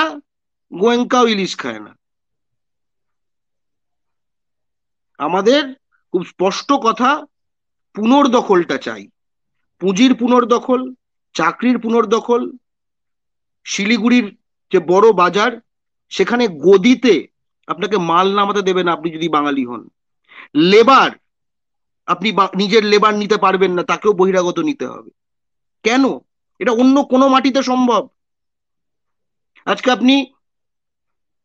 গোয়েঙ্কাও ইলিশ খায় না আমাদের খুব স্পষ্ট কথা পুনর্দখলটা চাই পুঁজির পুনর্দখল চাকরির পুনর্দখল শিলিগুড়ির যে বড় বাজার সেখানে গদিতে আপনাকে মাল নামাতে দেবে না আপনি যদি বাঙালি হন লেবার আপনি নিজের লেবার নিতে পারবেন না তাকেও বহিরাগত নিতে হবে কেন এটা অন্য কোনো মাটিতে সম্ভব আজকে আপনি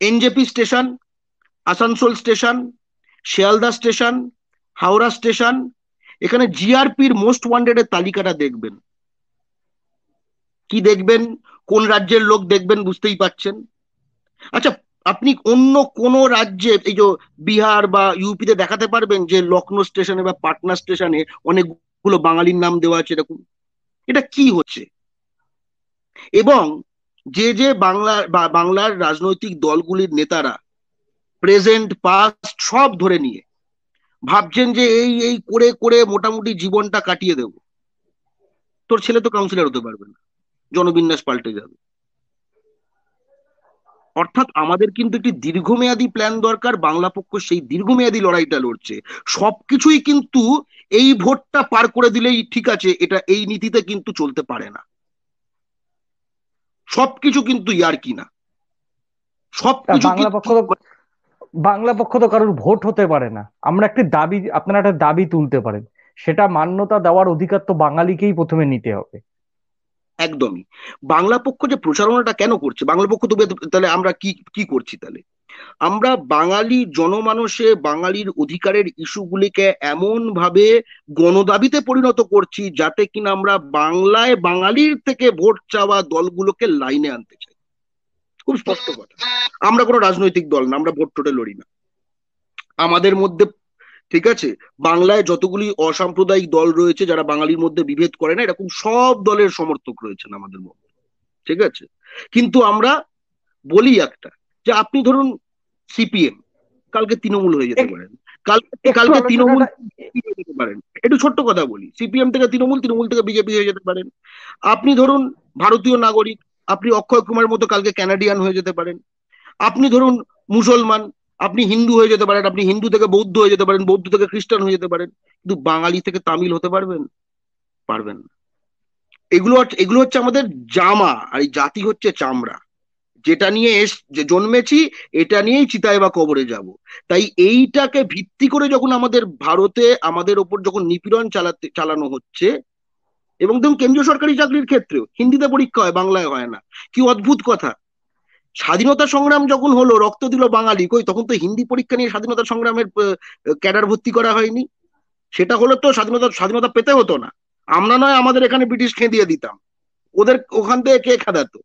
NJP station Asansol station Sealdah station Howrah station এখানে জিআরপির মোস্ট ওয়ান্টেড এর তালিকাটা দেখবেন কি দেখবেন কোন রাজ্যের লোক দেখবেন বুঝতেই পারছেন আচ্ছা আপনি অন্য কোন রাজ্যে এই যে বিহার বা ইউপিতে দেখাতে পারবেন যে লখনৌ স্টেশনে বা পাটনা স্টেশনে অনেকগুলো বাঙালির নাম দেওয়া আছে এরকম এটা কি হচ্ছে এবং যে যে বাংলার বাংলার রাজনৈতিক দলগুলির নেতারা প্রেজেন্ট পাস্ট সব ধরে নিয়ে ভাবছেন যে এই এই করে করে মোটামুটি জীবনটা কাটিয়ে দেব তোর ছেলে তো কাউন্সিলর হতে পারবে না জনবিন্যাস পাল্টে যাবে অর্থাৎ আমাদের কিন্তু একটি দীর্ঘমেয়াদী প্ল্যান দরকার বাংলা পক্ষ সেই দীর্ঘমেয়াদী লড়াইটা লড়ছে সবকিছুই কিন্তু এই ভোটটা পার করে দিলেই ঠিক আছে এটা এই নীতিতে কিন্তু চলতে পারে না সবকিছু কিন্তু ইয়ার কিনা সবকিছু বাংলা পক্ষ তো কারোর ভোট হতে পারে না আমরা একটি দাবি আপনারা একটা দাবি তুলতে পারেন সেটা মান্যতা দেওয়ার অধিকার তো বাঙালিকেই প্রথমে নিতে হবে একদমই বাংলা পক্ষ যে প্রচারণাটা কেন করছে বাংলা পক্ষ তো তাহলে আমরা কি কি করছি তাহলে আমরা বাঙালি জনমানসে বাঙালির অধিকারের ইস্যুগুলিকে এমন ভাবে গণদাবিতে পরিণত করছি যাতে কিনা আমরা বাংলায় বাঙালির থেকে ভোট চাওয়া দলগুলোকে লাইনে আনতে চাই খুব স্পষ্ট কথা আমরা কোনো রাজনৈতিক দল না আমরা ভোট টোটে লড়ি না আমাদের মধ্যে ঠিক আছে বাংলায় যতগুলি অসাম্প্রদায়িক দল রয়েছে যারা বাঙালির মধ্যে বিভেদ করে না এরকম সব দলের সমর্থক রয়েছেন আমাদের মধ্যে ঠিক আছে কিন্তু আমরা বলি একটা যে আপনি ধরুন সিপিএম কালকে তৃণমূল হয়ে যেতে পারেন কালকে কালকে তৃণমূল যেতে পারেন একটু ছোট্ট কথা বলি সিপিএম থেকে তৃণমূল তৃণমূল থেকে বিজেপি হয়ে যেতে পারেন আপনি ধরুন ভারতীয় নাগরিক আপনি অক্ষয় কুমার মতো কালকে ক্যানাডিয়ান হয়ে যেতে পারেন আপনি ধরুন মুসলমান আপনি হিন্দু হয়ে যেতে পারেন আপনি হিন্দু থেকে বৌদ্ধ হয়ে যেতে পারেন বৌদ্ধ থেকে খ্রিস্টান হয়ে যেতে পারেন কিন্তু বাঙালি থেকে তামিল হতে পারবেন পারবেন না এগুলো এগুলো হচ্ছে আমাদের জামা আর এই জাতি হচ্ছে চামড়া যেটা নিয়ে এস যে জন্মেছি এটা নিয়েই চিতায় বা কবরে যাব তাই এইটাকে ভিত্তি করে যখন আমাদের ভারতে আমাদের ওপর যখন নিপীড়ন চালাতে চালানো হচ্ছে এবং দেখুন কেন্দ্রীয় সরকারি চাকরির ক্ষেত্রেও হিন্দিতে পরীক্ষা হয় বাংলায় হয় না কি অদ্ভুত কথা স্বাধীনতা সংগ্রাম যখন হলো রক্ত দিল বাঙালি কই তখন তো হিন্দি পরীক্ষা নিয়ে স্বাধীনতা সংগ্রামের ক্যাডার ভর্তি করা হয়নি সেটা হলো তো স্বাধীনতা স্বাধীনতা পেতে হতো না আমরা নয় আমাদের এখানে ব্রিটিশ খেঁদিয়ে দিতাম ওদের ওখান থেকে কে খেদাতো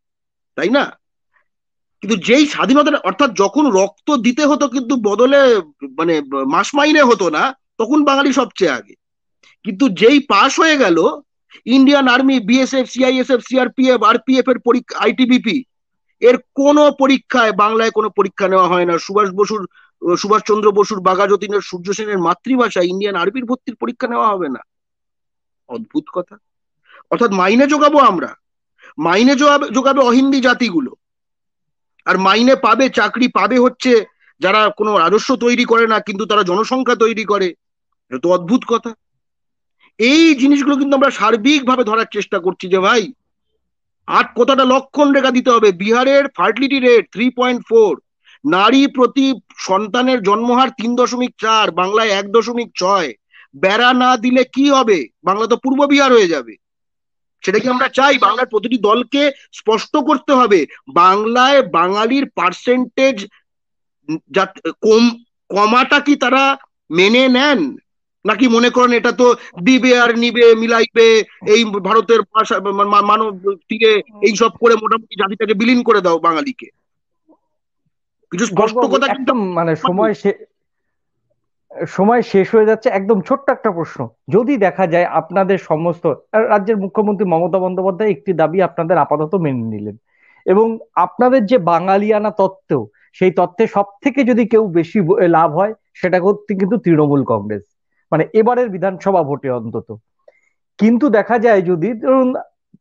তাই না কিন্তু যেই স্বাধীনতা অর্থাৎ যখন রক্ত দিতে হতো কিন্তু বদলে মানে মাস মাইনে হতো না তখন বাঙালি সবচেয়ে আগে কিন্তু যেই পাশ হয়ে গেল Indian army BSF CISF CRPF RPF এর পরীক্ষা আইটিবিপি এর কোন পরীক্ষায় বাংলায় কোনো পরীক্ষা নেওয়া হয় না সুভাষ বসুর সুভাষচন্দ্র বসুর বাঘাযতীনের সূর্য সেনের মাতৃভাষা ইন্ডিয়ান আর্মির ভর্তির পরীক্ষা নেওয়া হবে না অদ্ভুত কথা অর্থাৎ মাইনে যোগাবো আমরা মাইনে যোগাবে অহিন্দি জাতিগুলো আর মাইনে পাবে চাকরি পাবে হচ্ছে যারা কোনো রাজস্ব তৈরি করে না কিন্তু তারা জনসংখ্যা তৈরি করে এটা তো অদ্ভুত কথা এই জিনিসগুলো কিন্তু আমরা সার্বিকভাবে ধরার চেষ্টা করছি যে ভাই আট কোথাটা লক্ষণ রেখা দিতে হবে বিহারের fertility rate three point four নারী প্রতি সন্তানের জন্মহার তিন দশমিক চার বাংলায় এক দশমিক ছয় বেড়া না দিলে কি হবে বাংলা তো পূর্ব বিহার হয়ে যাবে সেটা কি আমরা চাই বাংলার প্রতিটি দলকে স্পষ্ট করতে হবে বাংলায় বাঙালির পার্সেন্টেজ কম কমাটা কি তারা মেনে নেন নাকি মনে করেন এটা তো দিবে আর নিবে মিলাইবে এই ভারতের মানব তীরে এইসব করে মোটামুটি জাতিটাকে বিলীন করে দাও বাঙালিকে কিছু স্পষ্ট কথা একদম মানে সময় সময় শেষ হয়ে যাচ্ছে একদম ছোট্ট একটা প্রশ্ন যদি দেখা যায় আপনাদের সমস্ত রাজ্যের মুখ্যমন্ত্রী মমতা বন্দ্যোপাধ্যায় একটি দাবি আপনাদের আপাতত মেনে নিলেন এবং আপনাদের যে বাঙালিয়ানা তত্ত্ব সেই তত্ত্বে সব থেকে যদি কেউ বেশি লাভ হয় সেটা করতে কিন্তু তৃণমূল কংগ্রেস মানে এবারের বিধানসভা ভোটে অন্তত কিন্তু দেখা যায় যদি ধরুন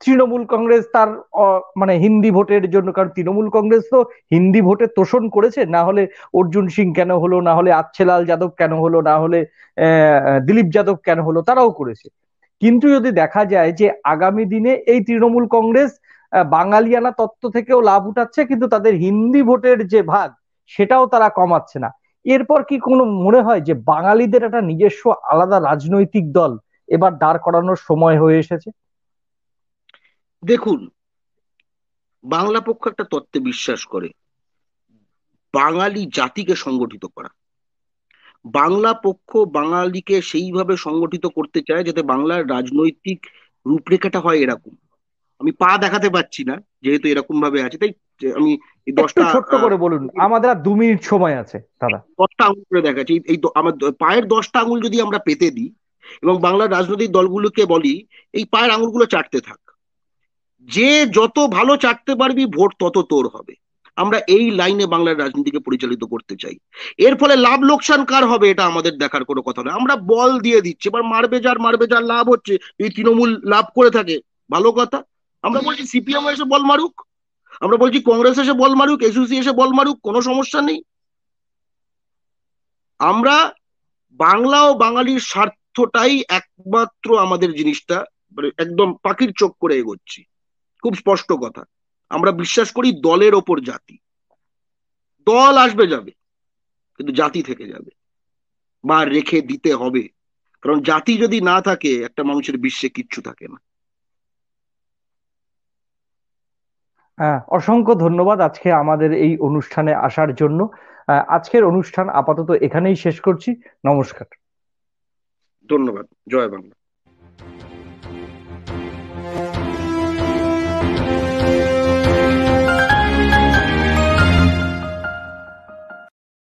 তৃণমূল কংগ্রেস তার মানে হিন্দি ভোটের জন্য কারণ তৃণমূল কংগ্রেস তো হিন্দি ভোটে তোষণ করেছে না হলে অর্জুন সিং কেন হলো না হলে আচ্ছেলাল যাদব কেন হলো না হলে দিলীপ যাদব কেন হলো তারাও করেছে কিন্তু যদি দেখা যায় যে আগামী দিনে এই তৃণমূল কংগ্রেস বাঙালিয়ানা তত্ত্ব থেকেও লাভ উঠাচ্ছে কিন্তু তাদের হিন্দি ভোটের যে ভাগ সেটাও তারা কমাচ্ছে না এরপর কি কোনো মনে হয় যে বাঙালিদের একটা নিজস্ব আলাদা রাজনৈতিক দল এবার দাঁড় করানোর সময় হয়ে এসেছে দেখুন বাংলা পক্ষ একটা তত্ত্বে বিশ্বাস করে বাঙালি জাতিকে সংগঠিত করা বাংলা পক্ষ বাঙালিকে সেইভাবে সংগঠিত করতে চায় যাতে বাংলার রাজনৈতিক রূপরেখাটা হয় এরকম আমি পা দেখাতে পাচ্ছি না যেহেতু এরকম ভাবে আছে তাই যে আমি এই দশটা ছোট্ট করে বলুন আমাদের আর দু মিনিট সময় আছে দাদা দশটা আঙুল করে দেখাচ্ছি এই আমার পায়ের দশটা আঙুল যদি আমরা পেতে দিই এবং বাংলার রাজনৈতিক দলগুলোকে বলি এই পায়ের আঙুলগুলো চাটতে থাক যে যত ভালো চাটতে পারবি ভোট তত তোর হবে আমরা এই লাইনে বাংলার রাজনীতিকে পরিচালিত করতে চাই এর ফলে লাভ লোকসান কার হবে এটা আমাদের দেখার কোনো কথা নয় আমরা বল দিয়ে দিচ্ছি এবার মারবে যার মারবে যার লাভ হচ্ছে এই তৃণমূল লাভ করে থাকে ভালো কথা আমরা বলছি সিপিএম এসে বল মারুক আমরা বলছি কংগ্রেস এসে বল মারুক এসিসি এসে বল মারুক কোনো সমস্যা নেই আমরা বাংলা ও বাঙালির স্বার্থটাই একমাত্র আমাদের জিনিসটা মানে একদম পাখির চোখ করে এগোচ্ছি খুব স্পষ্ট কথা আমরা বিশ্বাস করি দলের ওপর জাতি দল আসবে যাবে কিন্তু জাতি থেকে যাবে বা রেখে দিতে হবে কারণ জাতি যদি না থাকে একটা মানুষের বিশ্বে কিচ্ছু থাকে না অসংখ্য ধন্যবাদ আজকে আমাদের এই অনুষ্ঠানে আসার জন্য আজকের অনুষ্ঠান আপাতত এখানেই শেষ করছি নমস্কার ধন্যবাদ জয় বাংলা